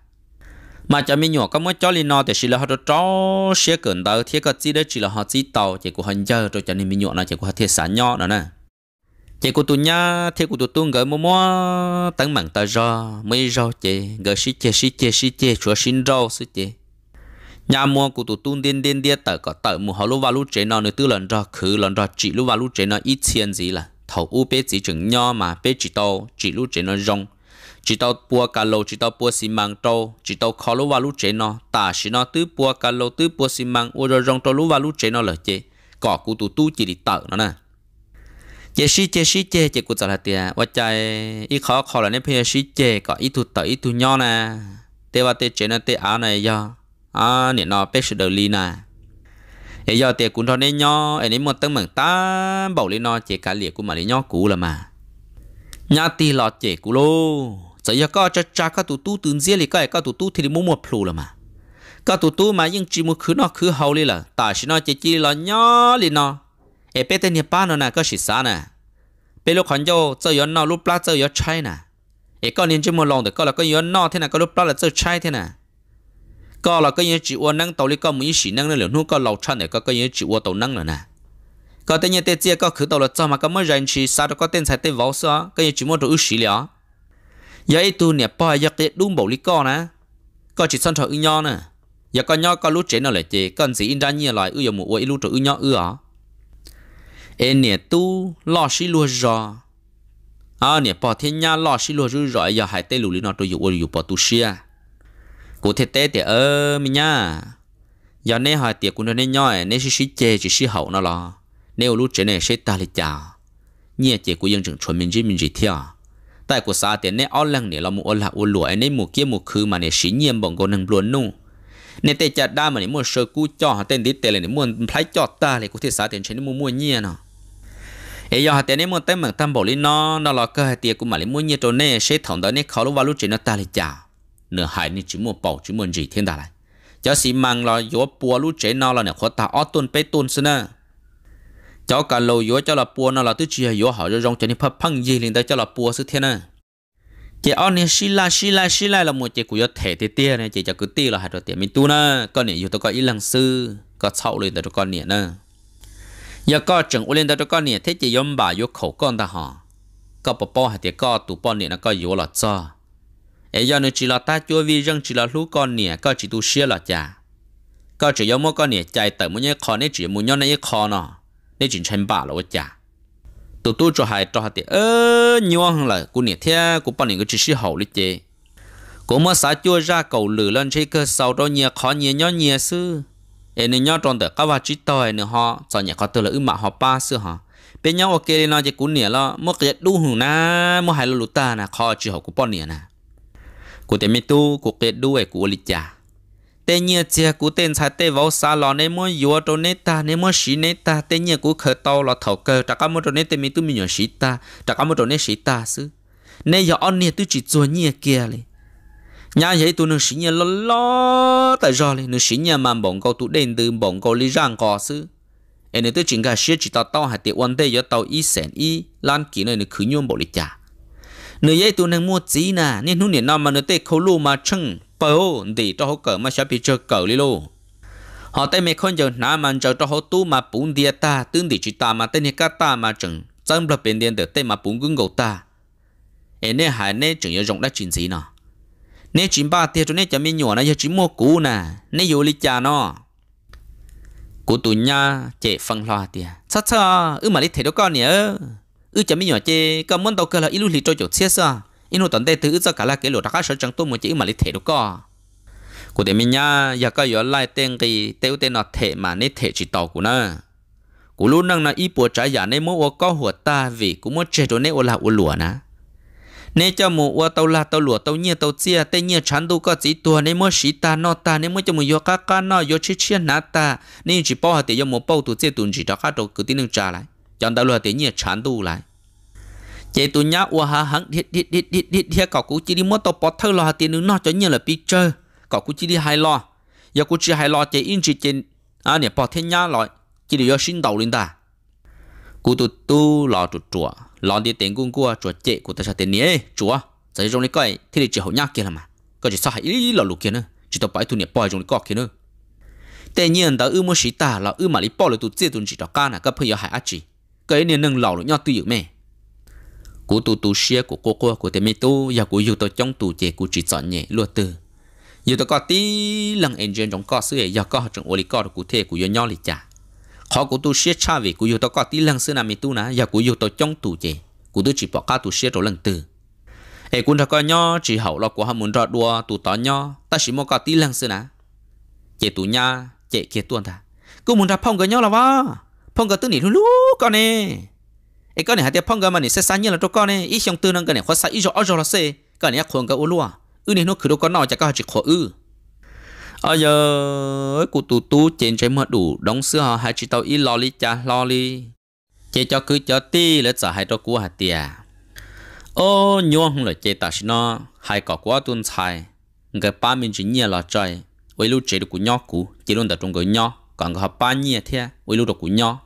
S1: mà cho mình nhỏ có mới cho lên nó thì chỉ là họ cho xe cẩn đầu thiết có gì đó chỉ là họ chỉ tàu chỉ của hành giờ rồi cho nên mình nhỏ là chỉ của họ thiết sản nhỏ đó nè chỉ của tôi nhá thì của tôi tung gửi mua mua tăng mạng ta ra mấy rau chị gửi xí chê xí chê xí chê chúa xin rau xí chê nhà mua của tôi tung điên điên điên tờ có tờ mua họ lúc vào lúc chế nó nữa tư lần ra khứ lần ra chỉ lúc vào lúc chế nó ít tiền gì là thầu u bé chỉ chừng nho mà bé chỉ tàu chỉ lúc chế nó rong chỉ tao bua cà lô chỉ tao bua xi măng trâu chỉ tao khó lúa lúa chế nó ta chỉ nó tứ bua cà lô tứ bua xi măng ô rồi rong trâu lúa lúa chế nó là chế cỏ cụ tụ tu chỉ đi tợ nó nè chế xí chế xí chế chế cụ trả lại tiền và chạy ít khó khó là nên phải xí chế có ít thu tợ ít thu nho nè tê và tê chế nó tê áo này do à nè nó bé sự đầu ly nè ấy do tê cũng thôi nên nho ấy nên một tấm mảng ta bảo lên nó chế cá liệt của mà lấy nho cũ là mà nhá tì lọt chế cụ luôn giờ giờ có cha cha các tụ tu từ dễ lì cái các tụ tu thì đi mua một plu là mà các tụ tu mà những chỉ một khứ nó khứ hậu lì là ta chỉ nói chỉ chỉ là nhỏ lì nó em biết tên nhà ba nó này có gì xa nè bây lúc còn vô giờ giờ nó lúc plát giờ giờ chai nè em có nên chỉ một lòng được có là có giờ nó thế nè có lúc plát là giờ chai thế nè có là có những chỉ uốn năng tàu lì có một ít xí năng nữa nó có lâu chăn để có có những chỉ uốn tàu năng nữa nè có tên nhà tên chỉ có khứ tàu là cho mà có mấy người chỉ sao đó có tên sai tên võ sao có những chỉ một đồ ước xí liệu Vậy tu nè bò giờ cái đúng bộ lý co nè Có chỉ sân trò ư nho nè Giờ con nhau có lú chế nó lại chế Con gì in ra nhiều loại ư giờ mù ôi lú trò ư nhau ư à, em nè tu lo xí lùa rò À nè bò thiên nhà lo xí lùa rư rò Giờ hải tê lù lý nó tôi dụ ôi dụ tu xìa Cụ thể tế thì ơ mi nha Giờ nè hỏi tiệc của nó nhau nhoi Nè xí xí chê chỉ xí hậu nó lo nếu ôi lú chế nè xí ta lịch chào Nhẹ chế của dân trưởng chuẩn mình dì mình dì theo tại của xã tiền này ao lăng này là mu là u lụa này mu kia mu khứ mà này xí nhiên bọn cô nâng luôn nu nên tê chặt đa mà này mua sơ cú cho họ tên đi tê này mua phải cho ta này của thị xã tiền trên mua mua nhiên nào ấy giờ tiền này mua tay mảng tam bảo lý nó nó là cơ tiền của mà này mua nhiên trốn này sẽ thằng đó này khó lúc vào lúc trên nó ta lại trả nửa hải này chỉ mua bảo chỉ mua gì thiên đà lại cho xí mang là gió bùa lúc trên nó là nửa khó ta ở tuần pe tuần xưa nè cho cả lâu yếu cháu là bùa nó là tứ chi yếu họ rồi rong cho nên phải phăng gì liền tới cháu là bùa sư thiên à chị ông này xí la xí la xí la là một chị của có thể tê tê này chị cháu cứ tê là hai đôi tiền mình tu na, con này yếu tôi có ý lăng sư có sậu lên tới con này nè giờ có chừng lên tới con này thế chị yếm bà yếu khẩu con ta hả có bò bò hạt thì có tụ bò này nó có yếu là cho ai giờ nữa chỉ là ta chúa vi răng chỉ là lú con này có chỉ tu xia là chả có chỉ yếm mỗi con này chạy tới mỗi nhớ khó này chỉ muốn nhớ này khó nọ để chuyện tranh bà là chả tụi tôi cho hai cho hai tiền ơ nhuang là cô nè thế cô bảo nè cái chỉ sĩ hậu lý chế cô mà xả chua ra cầu lử lên chỉ cơ sau đó nhẹ khó nhẹ nhó nhẹ sư ê nè nhó tròn tờ các bà chỉ tòi nè họ sau nhẹ khó tờ là ư mà họ ba sư họ bên nhau ok đi nó chỉ cú nè lo mua cái đu hùng na mua hai lô lụt ta na, khó chỉ hậu cô bảo nè na. cô tiền mi tu cô cái đu ấy cô lý chả tê nhiên chia cú tên sai tê vào xa lò nên muốn yếu trâu nê ta nên muốn xí nê ta tê nhiên cú khởi tàu là thầu cơ trả cả một trâu nê tê mi tu mi nhở xí ta trả cả một trâu nê xí ta sư nê giờ on nè tu chỉ chua nhiên kia li nhà vậy tu nương xí nhiên lo lo tại do li nương xí nhiên mà bỏng câu tu đền từ bỏng câu li răng cò sư em nè tu chỉ cả xí chỉ tao tao hạt tiệt quan tê giờ tao y sen y lan kỹ nơi nương khứ nhôm bộ li chả nếu vậy tụi nàng mua gì nà nên hôm nay nó mà nó tê khâu lu mà chăng bao để cho họ cởi mà sẽ bị chơi cởi đi luôn họ tay mấy con giờ nà mà giờ cho họ tu mà bún địa ta tương để chỉ ta mà tên cái ta mà chăng chẳng là bên điện được tê mà bún gừng gầu ta em nè hải nè chẳng nhớ rộng đã chuyện gì nọ nè chuyện ba tiệt cho nè cho mình nhỏ nè giờ chỉ mua cũ nè nè vô lịch cha nó cụ tụi nha chạy phăng loa tiệt sao sao ư mà đi thấy đâu con nhỉ ư chả mi nhỏ chê cầm món tàu cơ là ít ilu lì cho chỗ xe sa inu tận đây thứ cho cả là cái lỗ đặc khá trong chẳng tôi chỉ mà lì thể đâu co à? Cụ thể mình nhá giờ có yếu lại tên gì tiêu tên nó thể mà nên thể chỉ tàu của nó Cụ luôn năng là ít bùa trái giả nên mua ta vì cũng muốn chơi đồ nên ô là ô lụa nè nên cho mù ô tàu là tàu lụa tàu nhia tàu chia tên nhia chán đâu có chỉ tua nên mua sĩ ta nó ta nên mua cho mù yếu cá cá nó yo chi chi nát ta nên chỉ bao hạt để yo mù bao tụ chế tụ chỉ đó khá đồ cứ tin được trả lại chọn tàu là tiếng nhiệt chán tu lại chế tu nhá ua ha hắn thiết thiết thiết thiết thiết thiết cậu cũng chỉ đi mua tàu bọt thơ lo tiền nướng nó cho nhiều là chơi, cậu cũng chỉ đi hai lo giờ cũng chỉ hai lo chế in chỉ trên à nè bọt thế nhá lo, chỉ để do xin đầu lên ta cú tu tu lo chuột chuột, lo đi tiền cung cua chuột chế của ta sao tiền nhé chuột, giờ trong này coi thì để chỉ hậu nhá kia là mà coi chỉ sao hãy ý lo lụt kia nữa chỉ tàu bãi tu nè bỏ trong này cọ kia nữa แต่เนี่ยแต่อือมันสิตาเราอือมาลิปอเลยตัวเจ้าตัวจิตดอกก้านะก็เพื่อหายอาจี cái nền nâng lẩu nhau tư mẹ cú tu tu xe của cô cô của thế mẹ tu giờ của dù tôi trong tù chế của chị chọn nhẹ luôn từ giờ tôi có tí lần engine trong có sữa giờ có trong ô lý có được cụ thể của do nhau lịch trả, khó của tu xe cha về của dù tôi có tí lần xưa nào mẹ tu nà giờ của dù tôi trong tù chế của tôi chỉ bỏ cả tu xe rồi lần từ ê cũng đã có nhau chỉ hậu lo của họ muốn ra đua tu tỏ nhau ta chỉ muốn có tí lần xưa nà chế tu nha chế kia tuân ta cú muốn ra phong cái nhau là vâng phong cơ tư nỉ lu lu con nè ấy con này hạt tiệp phong cơ mà nỉ sẽ sáng nhiên là cho con nè ít xong tư năng cái này khó sáng ít rõ rõ là xe con này khuôn cơ u lúa ư nỉ nó cứ đâu con nọ chả có chỉ khó ư ờ giờ cụ tu, tụ trên trái mưa đủ đóng xưa họ hai chỉ tàu ít lo li cha lo li chế cho cứ cho ti lấy sợ hai cho cua hạt tiệp ô nhuông không là chế ta xin nó hai cỏ quá tuân xài người ba mình chỉ nhẹ là trời với lúc chế được của nhau cũ chỉ luôn tập trung cái nhau còn họ ba nhẹ thế với lúc được của nhau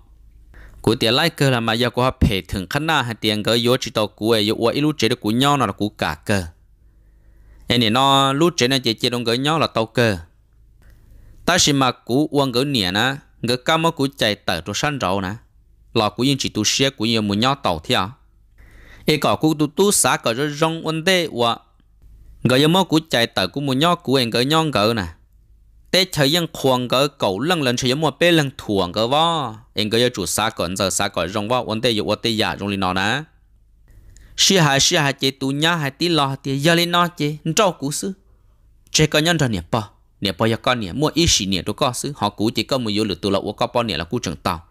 S1: cú tiền lãi cơ là mà giờ có phải thường khăn na hay tiền gửi vô chỉ tàu cú ấy yếu ít lúc chế được cú nhau nó là cú cả cơ anh này nó lúc chế này chế chế đồng gửi nhau là tàu cơ ta chỉ mà cú uang gửi nhẹ na gửi cam mà cú chạy tới cho săn rau na là cú yên chỉ tu sửa cú yên muốn nhau tàu theo ấy cả cú tu tu xả cả cho rong vấn đề và cái mà cú chạy tới cú muốn nhau cú anh gửi nhau gửi nè tế chơi yên khuôn cơ cậu lần lần chơi mua bê lần thuồng cơ vó anh cái chủ sa cẩn giờ sa cẩn rong vó vấn đề yêu tế giả rong lên nọ nè xí hai xí hai chế tu nhá hai tí lo tí giờ lên nọ chế trâu cú sư chế cái nhân ra nè pa nè pa ya con nè mua ít xí nè đồ cơ sư họ cú chế có một yếu lực tu là uo có pa nè là cú chẳng tao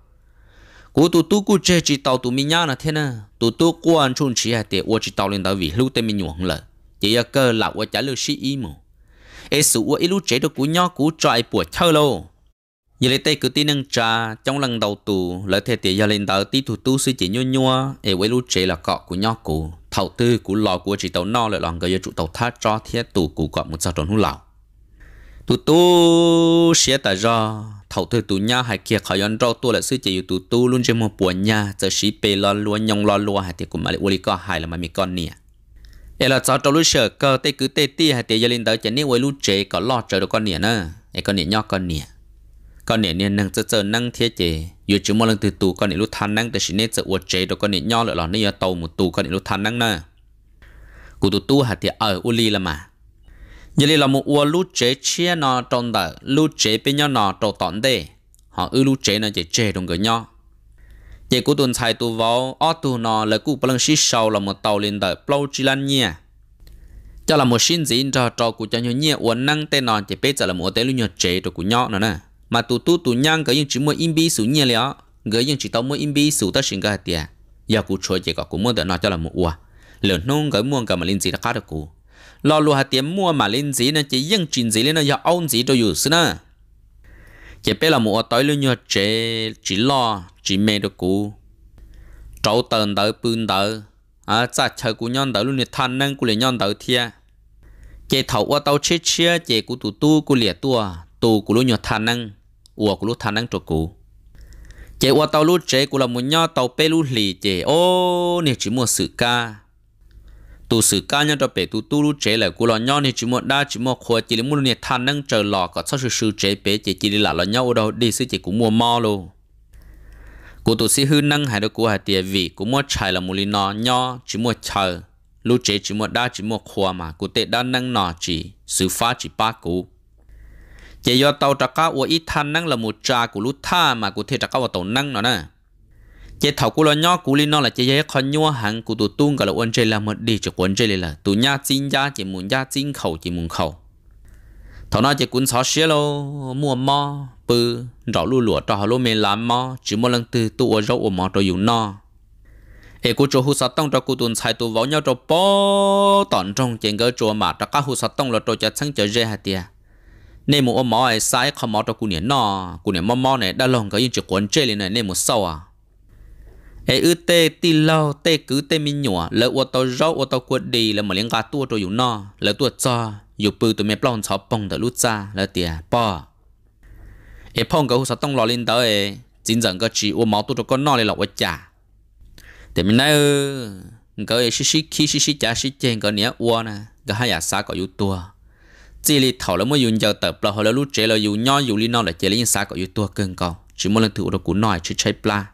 S1: cú tu tu cú chế chỉ tao tu mi nhá là thế nè tu tu quan chung chỉ hai tế uo chỉ tao lên tao vì lưu tế mi nhuận lợ chỉ ya cơ là uo trả lưu xí ý mù ế sủ ua ilu chế đồ cú nhỏ cú trọi bùa chơ lô như lấy tay cứ tin nâng trà trong lần đầu tù lỡ thế thì gia lên tàu tí thủ tu sư chỉ nhua nhua ế với lu chế là cọ cú nhỏ cú thầu tư cú lò cú chỉ tàu no lại lòng cái trụ tàu thắt cho thiết tù cú cọ một sao tròn hú lão thủ tu xé tại do thầu tư tù nhá hay kia khỏi yon rau tu là suy chỉ tù tu luôn chơi mua bùa nhá giờ xí bê lo luôn nhông lo luôn hay thì cũng mà lại lì có hay là mà mì con nè ấy là cháu trong lúc sợ cơ tê cứ tê ti gia linh tới chẳng nên với lúc có lo chờ được con nè nè ấy con nè nhóc con nè con nè nè nâng chờ chờ nâng thế chế dù chúng một lần từ con nè lúc than nâng từ xin nè chờ con nè nhóc lại lò nè tàu một tù con nè lúc than nâng nè cụ tụ tu hạt thì ở uli là mà giờ là một uo lúc chế chia nó trong đời lúc chế bên nhau nó trâu tỏn đề họ ư lúc chế nó chỉ chế đồng cái nhau chỉ cú tuần sai tu vào ở tu nọ là cú bằng sĩ sau là một tàu lên đời plau chi lan nhia cho là một sinh gì cho cho cú cho nhau nhia uốn năng tên nọ chỉ biết là một tên luôn nhọ chế cho cú nhọ nữa nè mà tu tu tu nhang cái những chỉ mua im bi sủ nhia liệu gửi những chỉ tao mua im bi sủ ta sinh cái tiệt giờ cú chơi chỉ có cú mua được nọ cho là một ua lợn nung cái mua cái mà linh gì đã khác được cú lo lùa hạt tiệm mua mà linh gì nó chỉ những chuyện gì lên nó giờ ông gì cho dù xí nữa chế bé là mua tới lưu nhựa chế chỉ lo chỉ mê được cú trâu tần tới bươn tới à cha chờ cú nhon tới luôn nhiệt than năng cú liền nhon tới thia chế thầu qua tàu chết chia chế cú tụ tu cú liền tua tu cú luôn nhiệt than năng ua cú luôn than năng cho cú chế qua tàu luôn chế cú là muốn nhon tàu bê luôn lì chế ô nè chỉ mua sự ca tu sử ca nhân cho bể tu tu lu chế là cú lo nhau thì chỉ muốn đa chỉ muốn khối chỉ là muốn nè than năng chờ lò có sao sự sự chế bể chỉ chỉ là lo nhau đâu đi sư chỉ cũng mua mò luôn cú tu sĩ hư năng hay đâu cú hay tiền vì cú mua chài là mua li nọ nhau chỉ muốn chờ lu chế chỉ muốn đa chỉ muốn khối mà cú tệ đa năng nọ chỉ sự phá chỉ ba cú chỉ do tàu trắc cá uy than năng là một trà cú lu tha mà cú thể trắc cá vào tàu năng nó nè chế thảo của lo nhỏ cú li nó là chế chế khó nhua hàng cú tụ tung cả là quân chơi là một đi cho quân chơi là tụ nhá chín giá chỉ muốn giá chín khẩu chỉ muốn khẩu thảo nó chế cuốn xóa xía lo mua mò bự rõ lu lụa cho họ lo mê làm mò chỉ một lần từ tụ ở rau ở mò rồi dùng nó ê cú chỗ hú sát tông cho cú tuần sai tụ vào nhau cho bò tận trong chế ngỡ chỗ mà cho các hú sát tông là cho chế sáng chơi rẻ hạt tiền nên một ông mò ấy sai không mò cho cú nè nó cú nè mò mò này đã lòng cái những chuyện quân chơi này nên một sau à ai ư tê ti lo tê cứ tê mi nhủa lỡ ô tô ró ô tô quật đi lỡ mà liên gà tua rồi dù no lỡ tua cho dù bự tụi mẹ plon sáu bông tờ lút ra lỡ tiề bò ai phong cái hồ sáu tông lò lên tới ai chính dẫn cái chỉ ô máu tua cho con no lên lọ ô chả thì mình nói ư cái xí xí khi xí xí chả xí chèn cái nĩa ô nè cái hai nhà xã có yếu tua chỉ li thầu là mới dùng giờ tập là hồi là lút chế lỡ dùng nho dùng li no là chế lấy những xã có yếu tua cưng cầu chỉ muốn lần thử được cú nòi chỉ chơi pla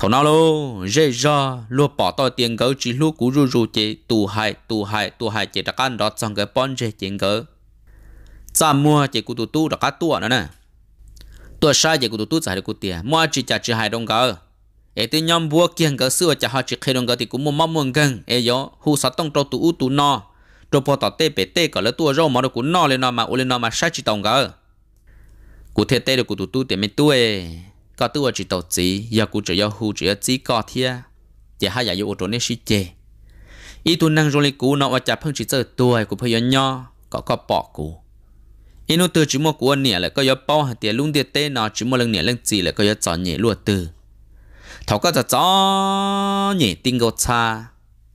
S1: thầu nào lô dễ do lô bỏ to tiền gấu chỉ lô cú rù rù chế tù hại tù hại tù hại chế đặc ăn đó trong cái bon dễ tiền gấu cha mua chế cú tu tu đặc ăn tua nữa nè tua sai chế cú tu tu giải cú tiền mua chỉ trả chỉ hại đông gấu ấy tên nhóm bua kiêng gấu xưa trả họ chỉ khi đông gấu thì cũng mua mắm mua gần ấy gió hu sát tông trâu tu u tu no trâu bỏ tọt tê bể tê cả lỡ tua rau mà nó cũng no lên nó mà u lên nó mà sai chỉ tông gấu cụ thể tê được cụ tu tu tiền mấy tu có tu chỉ tổ chỉ giờ cũng chỉ hu hù chỉ yêu chỉ có thia chỉ hai giờ yêu trốn nên sĩ chê ý tu năng rồi cũ nó và chả phong chỉ chơi tuổi của phải nho có có bỏ cũ ý nó từ chỉ mua của nè là có yêu bao hạt tiền luôn tiền tê nó chỉ mua lần nè lần gì là có yêu chọn nhẹ luôn từ thảo có chọn chọn nhẹ tin gấu cha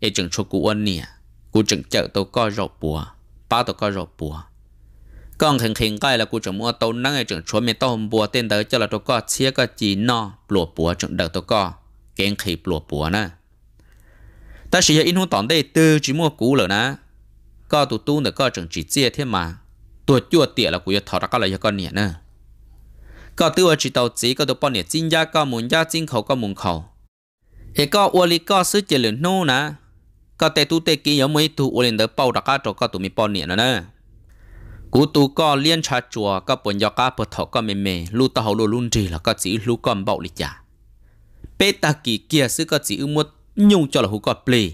S1: ấy chừng cho cũ nè cũ chừng chợ tôi có rổ bùa ba tôi có rổ bùa còn khinh khinh cái là cụ trưởng mua tàu nắng ấy trưởng chúa mình tàu bùa tên tới cho là tôi có chia có chỉ no bùa bùa trưởng đầu tôi có kén khỉ bùa bùa nè ta chỉ in hôn tỏn đây từ chỉ mua cũ rồi nè có tụ tu nữa có trưởng chỉ chia thêm mà tuổi chua tiệt là cụ giờ thọ ra có là con nhẹ nè có tư chỉ tàu chỉ có tụ bọn nhẹ chính gia có muốn gia chính khẩu có muốn khẩu thì có ô li có sứ chỉ lượng nô nè có tệ tu tệ kỹ giống mấy tu ô lên tới bao đặc cá trò có tụ mi bọn nhẹ nè cú tu có liên trà chùa có bốn gió cá bột thọ có mềm mềm lu tàu lu luôn gì là có chỉ lu con bậu lịch chả bê ta kỳ kia sư có chỉ ư một nhung cho là hú có plei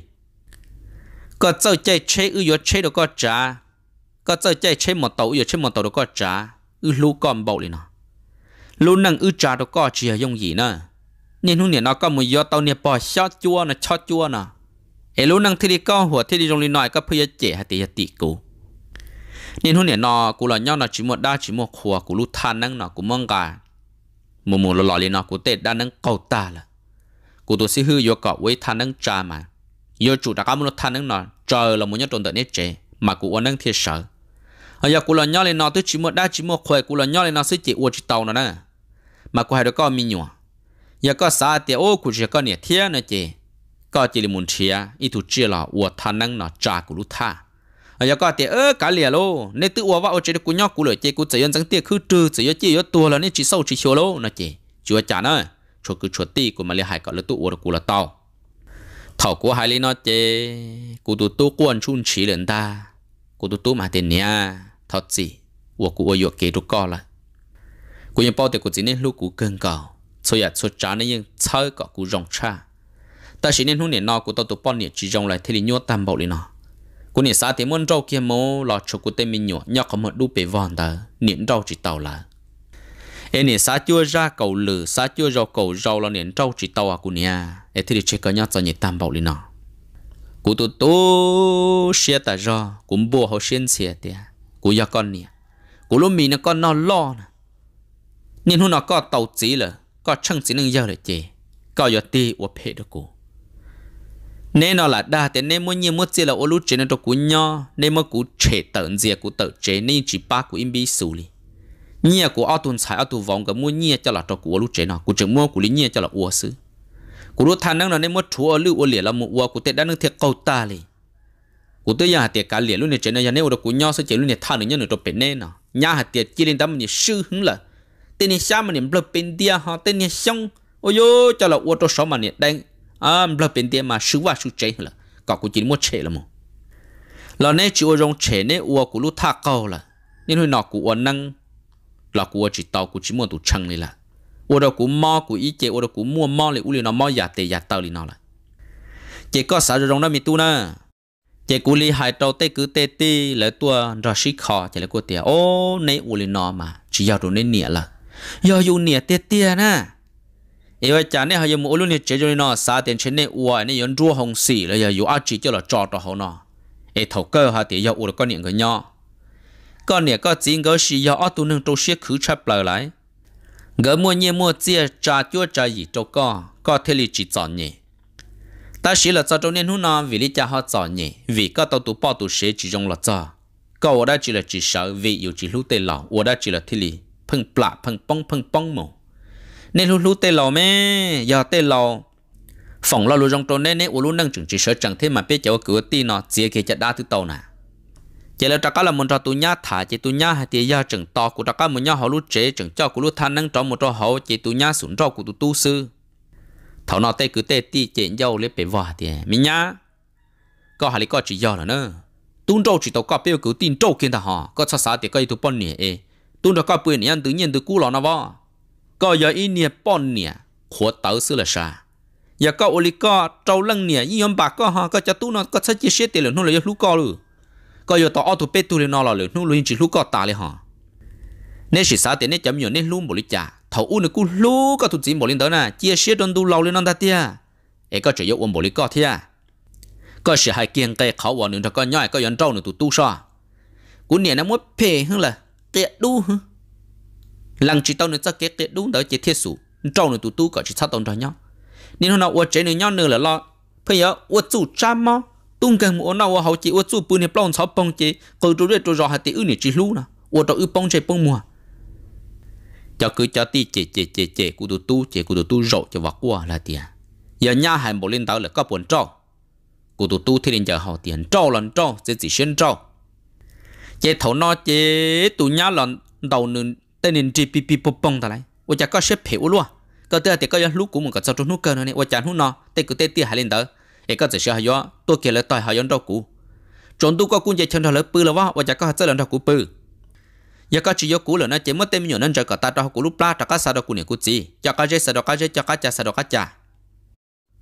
S1: có chơi chơi chế ư yếu chế đâu có trả có chơi chơi chơi một tàu yếu chơi một tàu đâu có trả ư lu con bậu lịch nó lu năng ư trả đâu có chỉ là dùng gì nữa nên hôm nay nó có một yếu tàu nè bỏ chót chua nè chót chua nè ê lu năng thì đi con หัวที่ดีตรงนี้หน่อยก็เพื่อจะเจ๋หาติยติกู nên hôm nay nó cũng là nhau là chỉ một đa chỉ một khoa, cũng lúc than năng nó cũng mong cả mù mù lò lò lên nó cũng tết đa năng cầu ta là cũng tôi sẽ hư vô cọ với than năng cha mà vô chủ đã có một than năng nó chờ là muốn nhát tồn tại nét trẻ mà cũng ổn năng thiệt sợ ở giờ cũng là nhau lên nó tới chỉ một đa chỉ một khue cũng là nhau lên nó sẽ chỉ uổng chỉ tàu nó nè mà cũng hay được có mình nhỏ giờ có xa thì ô cũng chỉ có nè thiên nè chị có chỉ là muốn chia ít thứ chia là uổng than năng nó cha cũng lúc than giờ có tiền cả lìa lô nên tự uo vào chơi được cú nhóc cú lửa chơi cú chơi dân dân tiền cứ trừ chơi dân chơi dân là nên chỉ sâu chỉ chiều lô nó chỉ chưa trả nữa cho cứ chuột tì của mà lìa hai cậu lửa tự uo được là tao thảo của hai lì nó chơi cú tụ tu quan chun chỉ lần ta cú tụ tu mà tiền nha thật gì uo cú uo yok kế được co là cú nhận bao tiền cú chỉ nên lúc cú cơn cầu số giờ số trả nên nhưng chơi cậu cú rong cha ta chỉ nên hôn nè nó cú tao tụ bao nè chỉ rong lại thì nhốt tam bảo lên nó cô nị xã thì muốn rau kia mô lọ cho của tên mình nhỏ nhỏ có một đu bể vòn đó niệm rau chỉ tàu là em nị xã chưa ra cầu lử xã chưa rau cầu rau là niệm rau chỉ tàu à cô nha à em thì chơi cái nhau cho nhị tam bảo lên nó cú tôi tu xe ta rau cũng bùa hậu xin xe tiền cú ya con nị cú lúc mình nó con nó lo nè nên hôm nó có tàu chỉ là có chân chỉ nâng giao để chơi có giờ ti và phê được cú nên nó là đa thế nên mỗi nhiều mất gì là ô lút chế nó cho cú nho nên mà cú chế tận gì cú tận chế nên chỉ ba cú im bi xử lý nhiều cú ao tuần xài ao tu vòng cái mua nhiều cho là cho cú ô lút chế nó cú chỉ mua cú lý nhiều cho là ô xứ cú lút thằng năng là nên mất chú ô lưu ô lìa là một ô cú tết đã nước thiệt câu ta li cú tới nhà hạt tiệt cả lìa luôn này chế này nhà nên được cú nho sẽ chế luôn này thằng nữa nữa cho bền nên nó nhà hạt tiệt chỉ lên tấm mình sư hứng là tên này xa mà niệm lập bên dia ha tên này xong ôi yo cho là ô tô số mà niệm đang à là bên tiền mà sứ và sứ chế là có cũng chỉ mua chế là mồ là nè chỉ ở trong chế nè uo của lúc thà cao là nên hồi nọ của uo năng là của chỉ tàu của chỉ mua tụ chăng này là uo đó của mò của ý chế uo đó của mua mò lại uo liền nó mò giả tệ giả tàu liền nó là chế có sao trong đó mi tu nè chế cú li hai tàu tê cứ tê tê lấy tua ra xí khó chế lấy của tiền ô nè uo liền nó mà chỉ giàu đồ nè nè là do dù nè tê tê nè 因为家呢还有木路呢，这种呢三点前呢，我呢用做红事了呀，有阿姐叫了抓到好呢，哎头哥还得要我的个年个鸟，个年个真个是要阿都能做些苦差不来，我莫念莫接炸脚炸一周个，个体里只造孽。ta sĩ là cho trong nên hôm nay vì lý cha họ cho nhỉ vì các tàu tụ bao tụ sẽ chỉ trong là cho có ở chỉ là chỉ sợ vì yêu chỉ lú tê lò ở đây chỉ là thế lý phăng plạ phăng bông phăng mồ nên luôn luôn tê lò mẹ giờ tê lò phòng lo luôn rong trôn nên nên u lú nâng chuẩn chỉ sợ chẳng thế mà biết cháu cửa ti nó chỉ kia chả đá thứ tàu nè chỉ là trắc là muốn cho tu nhá thả chỉ tu nhá hay thì giờ chừng to của trắc muốn nhau họ lú chế chừng cho của lú than nâng cho một cho họ chỉ tu nhá sủng cho của tu tu sư thảo nó tê cứ tê ti chuyện nhau lấy bể vò thì mình nhá có hà có chỉ do là nữa tuôn trâu chỉ tàu có biểu cứ tin trâu kia thà họ có sao sao thì có tụi bận nè tuôn trâu có bưởi nè tự nhiên tụi cú là nó vò có giờ y nia bọn nia khổ tàu sư là sa giờ có oli có trâu lăng nia y ông bà ha có cho tu nó có sách chia tiền lượng nó là lúc có luôn có giờ tao auto pet tu lên nó là lượng luôn chỉ lúc có ta lên ha nên chỉ sao tiền nên chấm nhiều nên luôn bồi trả thầu u nó cứ lúc có tụt gì bồi lên đó nè chia sẻ đơn tu lâu lên nó ta tia ấy có chỉ yếu bồi có thia có sẽ hai kiêng cây khó vào nữa cho con nhoi có dẫn trâu nữa tụt tu sa nè nó muốn phê hơn là tiệt đu hơn lần chỉ tao nữa cho cái cái đúng đó chỉ thiết sủ trâu nữa tụ tụ có chỉ sao tao cho nhau nên hôm nào uất chế nữa nhau nữa là lo bây giờ uất chủ trăm mà, tung cái mũ nào uất hậu chỉ uất chủ bự này plong sáu bông chỉ cầu chủ được chỗ rõ hạt tí ư chỉ lú nè uất đó ư bông chỉ bông mua. cho cứ cho tí chỉ chỉ chỉ chỉ của tụ tụ chỉ của tụ tụ rộ cho vặt qua là tiền giờ nhà hàng bộ lên tao là có bốn trâu của tụ tụ thì lên giờ họ tiền trâu lần trâu sẽ chỉ xuyên trâu chế thấu nó chế tụ nhà lần đầu nương tên nên chỉ bị bùng bông bông ta lại ủa chả có xếp hiểu luôn à? có tới thì có những lúc của mình có sao trong nút cơ nữa nè ủa chả nút nó tên cứ tên tia hai lần đó, để có thể sợ hay do tôi kể lại tài hay do đâu cũ trốn tu có cũng chạy chân thằng lỡ bự là vâng, ủa chả có chơi lần đâu cũ bự giờ có chỉ do cũ là nó chỉ mất tên nhiều nên chỉ có ta đâu cũ lúc la trả có sao đâu cũ này cũ gì cho có gì sao đâu có gì cho có chả sao đâu cái chả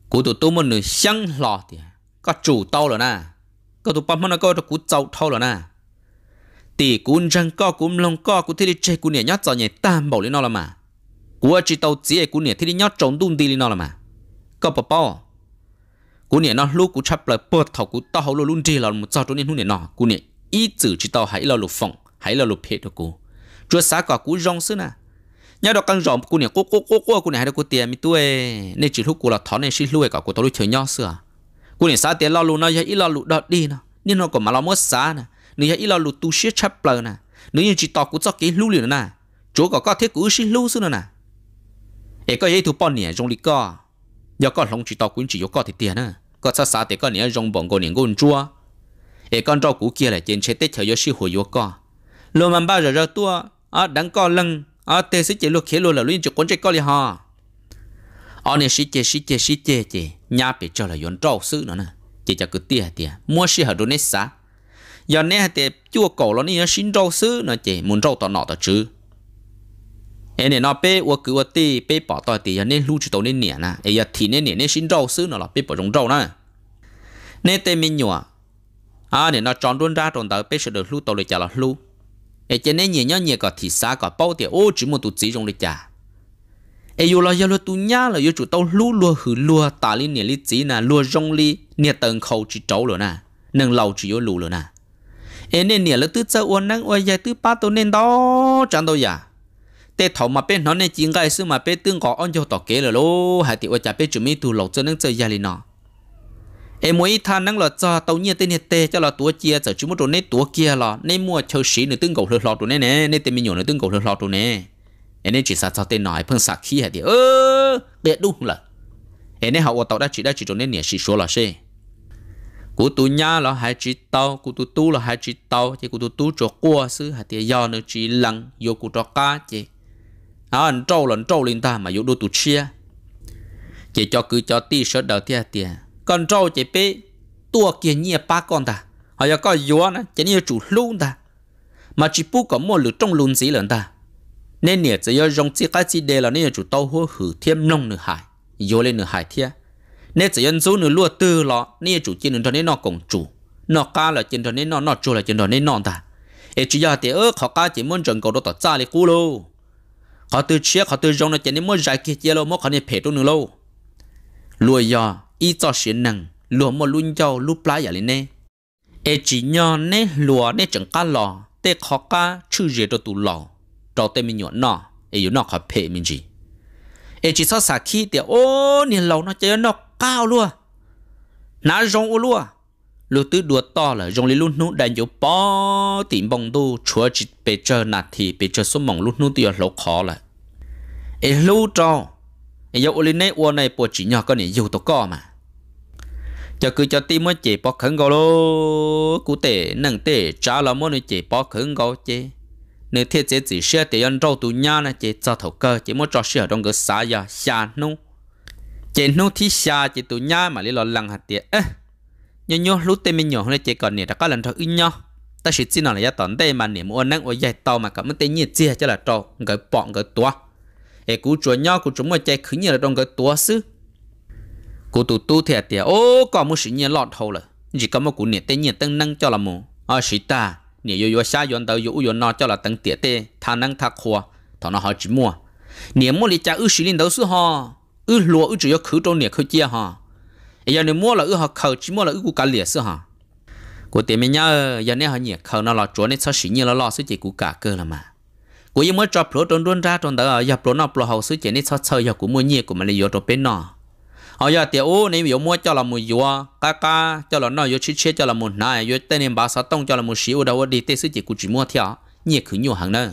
S1: cũ tụi tôi muốn nửa xăng lò thì có chủ tao rồi na, có tụi bấm nó có tụi cũ tao thâu rồi nè tỷ cún răng co cún lông co cún thế đi chơi cún nhẹ nhót giò nhảy tam bảo lên nó là mà cua chỉ tàu chỉ cún nhẹ thế đi nhót trống đun đi lên nó là mà có bò bò cún nhẹ nó lúc cún chắp lại bớt thầu cún tao hầu luôn đi là một trò trốn nhẹ hôn nhẹ nó cún nhẹ ít chữ chỉ tàu hãy là lục phong, hãy là lục hết được cún chưa xá cả cún rong xưa nè nhớ đó căng rộng cún nhẹ cố cố cố cố cún nhẹ hay đó cún tiền mi tuê nên chỉ lúc cún là thọ nên xí lùi cả cún tao lùi chơi nhót xưa cún nhẹ xá tiền lo lù nó giờ ít lo lù đi nó nhưng nó còn mà lo mất xá nè nếu như lo lụt tu sửa chấp bờ nè nếu như chỉ tao cũng cho cái lưu liền nè chỗ có có thiết cũng xin lưu xưa nè ấy có giấy thu bao nè trong lý co giờ con lòng chỉ tao cũng chỉ có có thì tiền nè có xa xa thì con nè trong bọn con nè con chua ấy con rau cũ kia là trên chế tết theo gió sư hồi vô co lô mà bao giờ ra tua à đắng co lưng à tê sĩ chế lô khế lô là luôn chủ quân chế co li ha ở nè sĩ chế sĩ chế sĩ chế chế nhà bị cho là yến rau sư nữa nè chế cho cứ tiền tiền mua sĩ hở đồ nết xá giờ nè thì chua cổ nó nè xin rau sứ nó chỉ muốn rau tỏ nọ tỏ chứ em nè nó bê ua cứ ua tì bê bỏ tỏ thì giờ nè lưu chú tàu nè nè na, ấy giờ thì nè nè nè xin rau sứ nó là bê bỏ rong rau na, nè tê mình nhua à nè nó chọn luôn ra tròn tàu bê sẽ được lưu tàu để trả là lưu ấy giờ nè nhẹ nhó nhẹ có thì xa cả bao tiền ô chỉ một tụ chỉ trong để trả ấy yêu lo yêu lo tu nhá là yêu chủ tàu lưu lúa hử lúa tả li nè li chỉ na, lúa rong li nè tầng khâu chỉ trâu rồi na, nâng lâu chỉ yêu lù rồi na ế nên nè là tứ cho uốn năng uốn dài tứ ba tổ nên đó chẳng đâu giả tê mà bên nó nên chỉ cái sự mà bên tương có ăn cho tọt kế rồi hai tiểu uốn chả bên chuẩn bị tu lộc cho năng chơi dài lên nó em mỗi thằng năng là cho tàu nhiên tên tê cho là tua chia cho chúng một đồ nét tua kia là nên mua chơi sĩ nữa tương cầu lọt lọt đồ nè nè tên mình nhổ nữa tương cầu lọt lọt đồ nè em nên chỉ sao cho tên nói phương sạc khi hai tiểu ơ đẹp đúng là em nên học ở tàu đã chỉ đã chỉ đồ nét nè sĩ số là xe cụ tu nhá là hai chỉ tàu cụ tu tu là hai chỉ tàu chỉ cụ tu tu cho qua sư hai tiền do nữa chỉ lăng vô cụ cho cá chỉ à anh trâu là trâu lên ta mà vô đô tu chia chỉ cho cứ cho ti sợ đầu tiền tiền còn trâu chỉ bé tua kia nhia ba con ta họ giờ có vua nữa chỉ nhia chủ luôn ta mà chỉ bu có mua lửa trong luôn gì lần ta nên nè chỉ do dùng chỉ cái gì để là nên chủ tàu hứa hử thêm nông nữa hải vô lên nữa hại thiệt nè chỉ dân số nữa lúa tư lọ nè chủ chiến cho nên nó cùng chủ nó cá là chiến cho nên nó nó chủ là chiến cho nên nó ta ê chỉ giờ thì ớ họ cá chỉ muốn trồng cầu đó tỏ ra để cứu lô họ từ chia họ từ rong nó chỉ nên muốn giải kia chia lô muốn họ nên phê trong nữa lâu lúa giờ ít cho xuyên năng lúa một luôn cho lúc lá giờ lên nè ê chỉ nhỏ nè lúa nè trồng cá lò tê họ cá chữ gì đồ tụ lò cho tê mình nhọn nọ, ê yếu họ phê mình gì ê chỉ sao sạc khi thì ô nhìn lâu nó chơi nó cao luôn, ná rong ô luôn lúc tứ đùa to là rong lý luôn nút đại dấu bó tìm bông tu chúa chỉ bề chờ nạt thì bề chờ số mỏng luôn nút tiêu lỗ khó là ấy lú cho ấy dấu ô lý này ô này bộ chỉ nhỏ con này dấu tổ co mà cho cứ cho tim mới chỉ bó khẩn gò lô cụ tê nâng tê, trả là muốn chỉ bó khẩn gò chế nếu thiết chế chỉ xe thì ăn râu tù nha này chỉ cho thầu cơ chỉ muốn cho xe trong cái xã ya xa nung chế nô thi xa chế tụ nhá mà lý lo lăng hạt tiệt ế nhớ nhớ lúc tên mình nhỏ hôm nay chế còn nè đã có lần thọ ưng nhau ta chỉ xin là gia tổn tê mà niệm ôn năng ở dài tàu mà cảm ơn tên nhiệt chia cho là trò gửi bọn gửi tua ế cú chúa nhau cú chúng mà chạy khứ nhờ là trong gửi tua sư cú tụ tu thiệt tiệt ô có một sự nhiên lọt hầu là chỉ có một cú niệm tên nhiệt tăng năng cho là mù ở ờ, sĩ ta niệm yo yo xa yo tàu yo yo nó cho là tăng tiệt tê thà năng thà khua thọ nó họ chỉ mua niệm mua lý cha ư sĩ linh đấu sư ho ư lúa ư chỉ có khử trong nè khử chia ha giờ này mua là ư học khử chỉ mua là ư của cả liệt sư ha của tiền mình nhá giờ này họ nhỉ khử nó là chỗ này sao xỉ như là lo sư chỉ của cả cơ là mà của giờ mới cho pro trong luôn ra trong đó giờ pro nó pro học sư chỉ này sao chơi giờ của mua nhỉ của mình là giờ trong bên nó họ giờ tiền ô này giờ mua cho là mua vừa cá cá cho là nó giờ chi chi cho là mua này giờ tên em bà sáu tông cho là mua xỉ ở đâu đi tên sư chỉ của chỉ mua theo nhỉ khử nhiều hàng nữa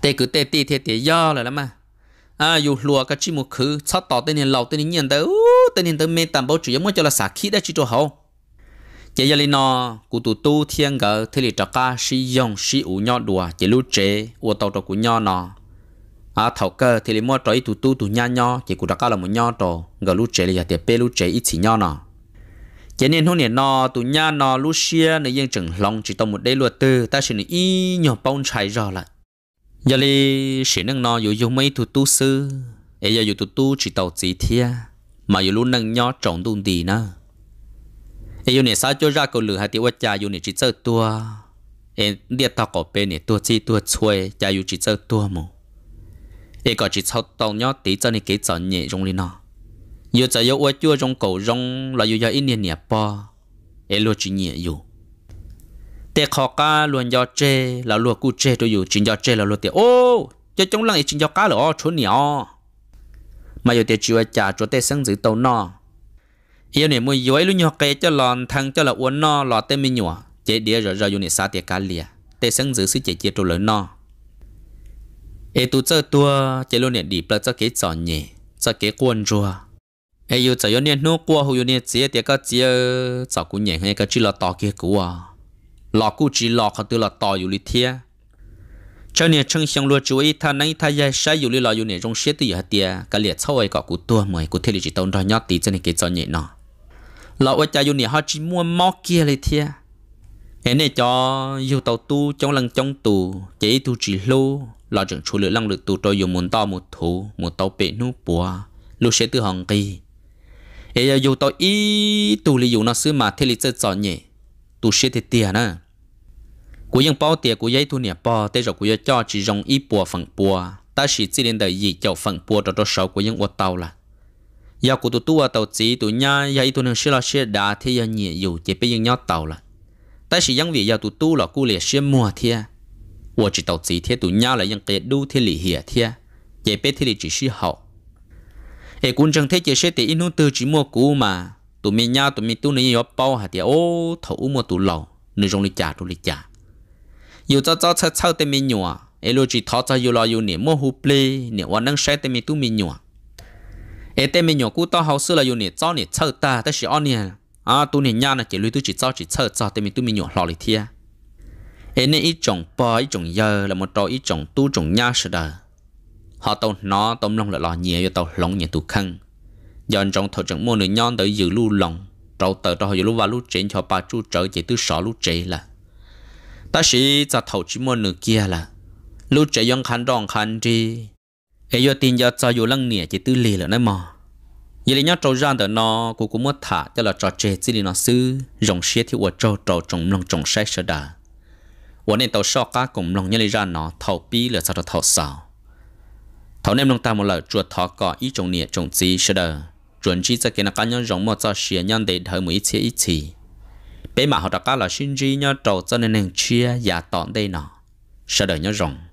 S1: tê cứ tê tê tê tê do là lắm mà à dù lùa cái chi một khứ sát tỏ tên nhân lầu tên nhân nhân tới tên nhân tới mê tạm bảo chủ yếu mới cho là xả khí đã chỉ cho hậu chỉ giờ lên nó cụ tụ tu thiên gỡ thế lì trọ ca sử dụng sử u nho đùa chỉ lú chế u tàu trọ cụ nho nọ à thầu cơ thế lì mua trọ ít tụ tu tụ nha nho chỉ cụ trọ ca là một nho trọ gỡ lú chế là tiệp bê lú chế ít chỉ nho nọ chỉ nên hôm nay nó tụ nha nó lú xia nữa yên chừng lòng chỉ tông một đế luật tư ta chỉ nên y nhỏ bông trái rõ là giờ li sĩ năng nò dù dùng mấy thủ tu sư ấy e giờ dù thủ tu chỉ tàu chỉ thia mà dù luôn năng nhỏ trọng tu đi na, ấy dù này sao cho ra cầu lửa hai tiêu cha dù này chỉ sợ tua ấy e địa tao có bên này tua chi tua xuôi cha dù chỉ sợ tua mù ấy e có chỉ sau tàu nhỏ tí cho này kế sợ nhẹ trong li nọ giờ giờ yêu chua trong cầu rong là dù giờ ít niệm niệm po ấy lo chỉ nhẹ dù tê khó cá luôn do chê là luôn cú chê tôi dù chính do chê là luôn tiền ô cho chúng lăng chính do cá là ô chốn nhỏ mà giờ tiền chịu trả cho tê sáng giữ tàu nọ yêu này mua yếu ấy luôn nhỏ cái cho lòn thằng cho là uốn nọ lò tê mi nhỏ chế đĩa rồi rồi dùng để xa tiền cá lìa tê sáng giữ sự chế chế tôi lớn nọ ê tu chơi tua chế luôn này đi bật cho kế chọn nhỉ cho kế quần rùa ê yêu chơi yêu này nô qua hồi yêu này chế tiền cá chế cho cũng nhảy hay cá chỉ là to kia của lọ cụ chỉ lọ khẩn từ là tỏ dù lý thia cho nên chân xiang lúa chú ý thà nãy thà dài sai dù lý lọ dù này trong xe tự hạt tia cả liệt sau ấy có cụ tua mười cụ thế lý chỉ tông đo nhót tí cho nên cái cho nhẹ nọ lọ ở cha dù này họ chỉ mua mó kia lý thia em này cho dù tàu tu trong lăng trong tù chỉ tu chỉ lô lọ trưởng chú lửa lăng lực tù cho dù muốn to một thủ một tàu bể nút bùa lúc xe tự hồng kỳ ấy dù tàu ý tù lý dù nó xứ mà thế lý chơi cho nhẹ tu sẽ thì tiền nữa cú dân bảo tiền cú giấy thu nhập bảo thế rồi cú giờ cho chỉ dùng ít bùa phẳng bùa ta chỉ chỉ đến đời gì cho phẳng bùa cho cho sau cú dân uất tàu là giờ cú tụt ở tàu chỉ tụi nhá giấy tụi năng xí là xí đã thì giờ nhẹ dù chỉ bây giờ nhau tàu là ta chỉ dân vì giờ tụt tu là cú liệt xí mua thia uất chỉ tàu chỉ thia tụi nhá là dân cái đu thì lì hiệp thia chỉ bây thì chỉ xí hậu ê cún chẳng thấy chỉ xí thì inu từ chỉ mua cú mà tụi mình nhau tụi mình tu này yếu bao hạt tiệt ô thấu mua tụ lâu, nữ trong lịch trả trong lịch trả yêu cho cho chơi chơi tên mình nhua lo chỉ thọ cho yêu lo yêu niệm mua hụp lê niệm quan năng xe tên mình tu mình nhua ê tên mình nhua cú to hậu xưa là yêu niệm cho niệm chơi ta ta chỉ on niệm à tụi mình nhau là chỉ lui tu chỉ cho chỉ chơi cho tụi mình tu mình nhua lò lịch thiệt ê nên ít chồng bò ít chồng giờ là một trò ít chồng tu chồng nha sợ đời họ tàu nó tôm long là lò nhiều yêu tàu lóng nhiều tu khăng dọn trong thời trận mua nửa nhon tới giữ lưu lòng trâu tờ cho họ giữ lưu và lưu trên cho bà chú trở chỉ tư sọ lưu trẻ là ta sĩ ra thầu chỉ mua nửa kia là lưu trẻ dọn khăn đòn khăn đi ấy do tin do cho dù lăng nỉa chỉ tư lì là nơi mò vậy là nhớ trâu ra tờ nó cô cũng mất thả cho là trò chơi chỉ là nó sư dòng xe thì uổng trâu trâu trồng lòng trồng sai sợ đà uổng nên tàu sọ cá cùng lòng nhớ lấy ra nó thầu pi là sao thầu sào thầu nem lòng ta một lời chuột thọ cỏ ý trồng nỉa trồng gì sợ đà chuẩn chỉ cho cái nó cá nhân rộng mà cho xìa nhân để thời mới chia ít chỉ bé mà họ đã cá là sinh chi nhau trầu cho nên nên chia và tọn đây nọ sẽ đợi nhau rộng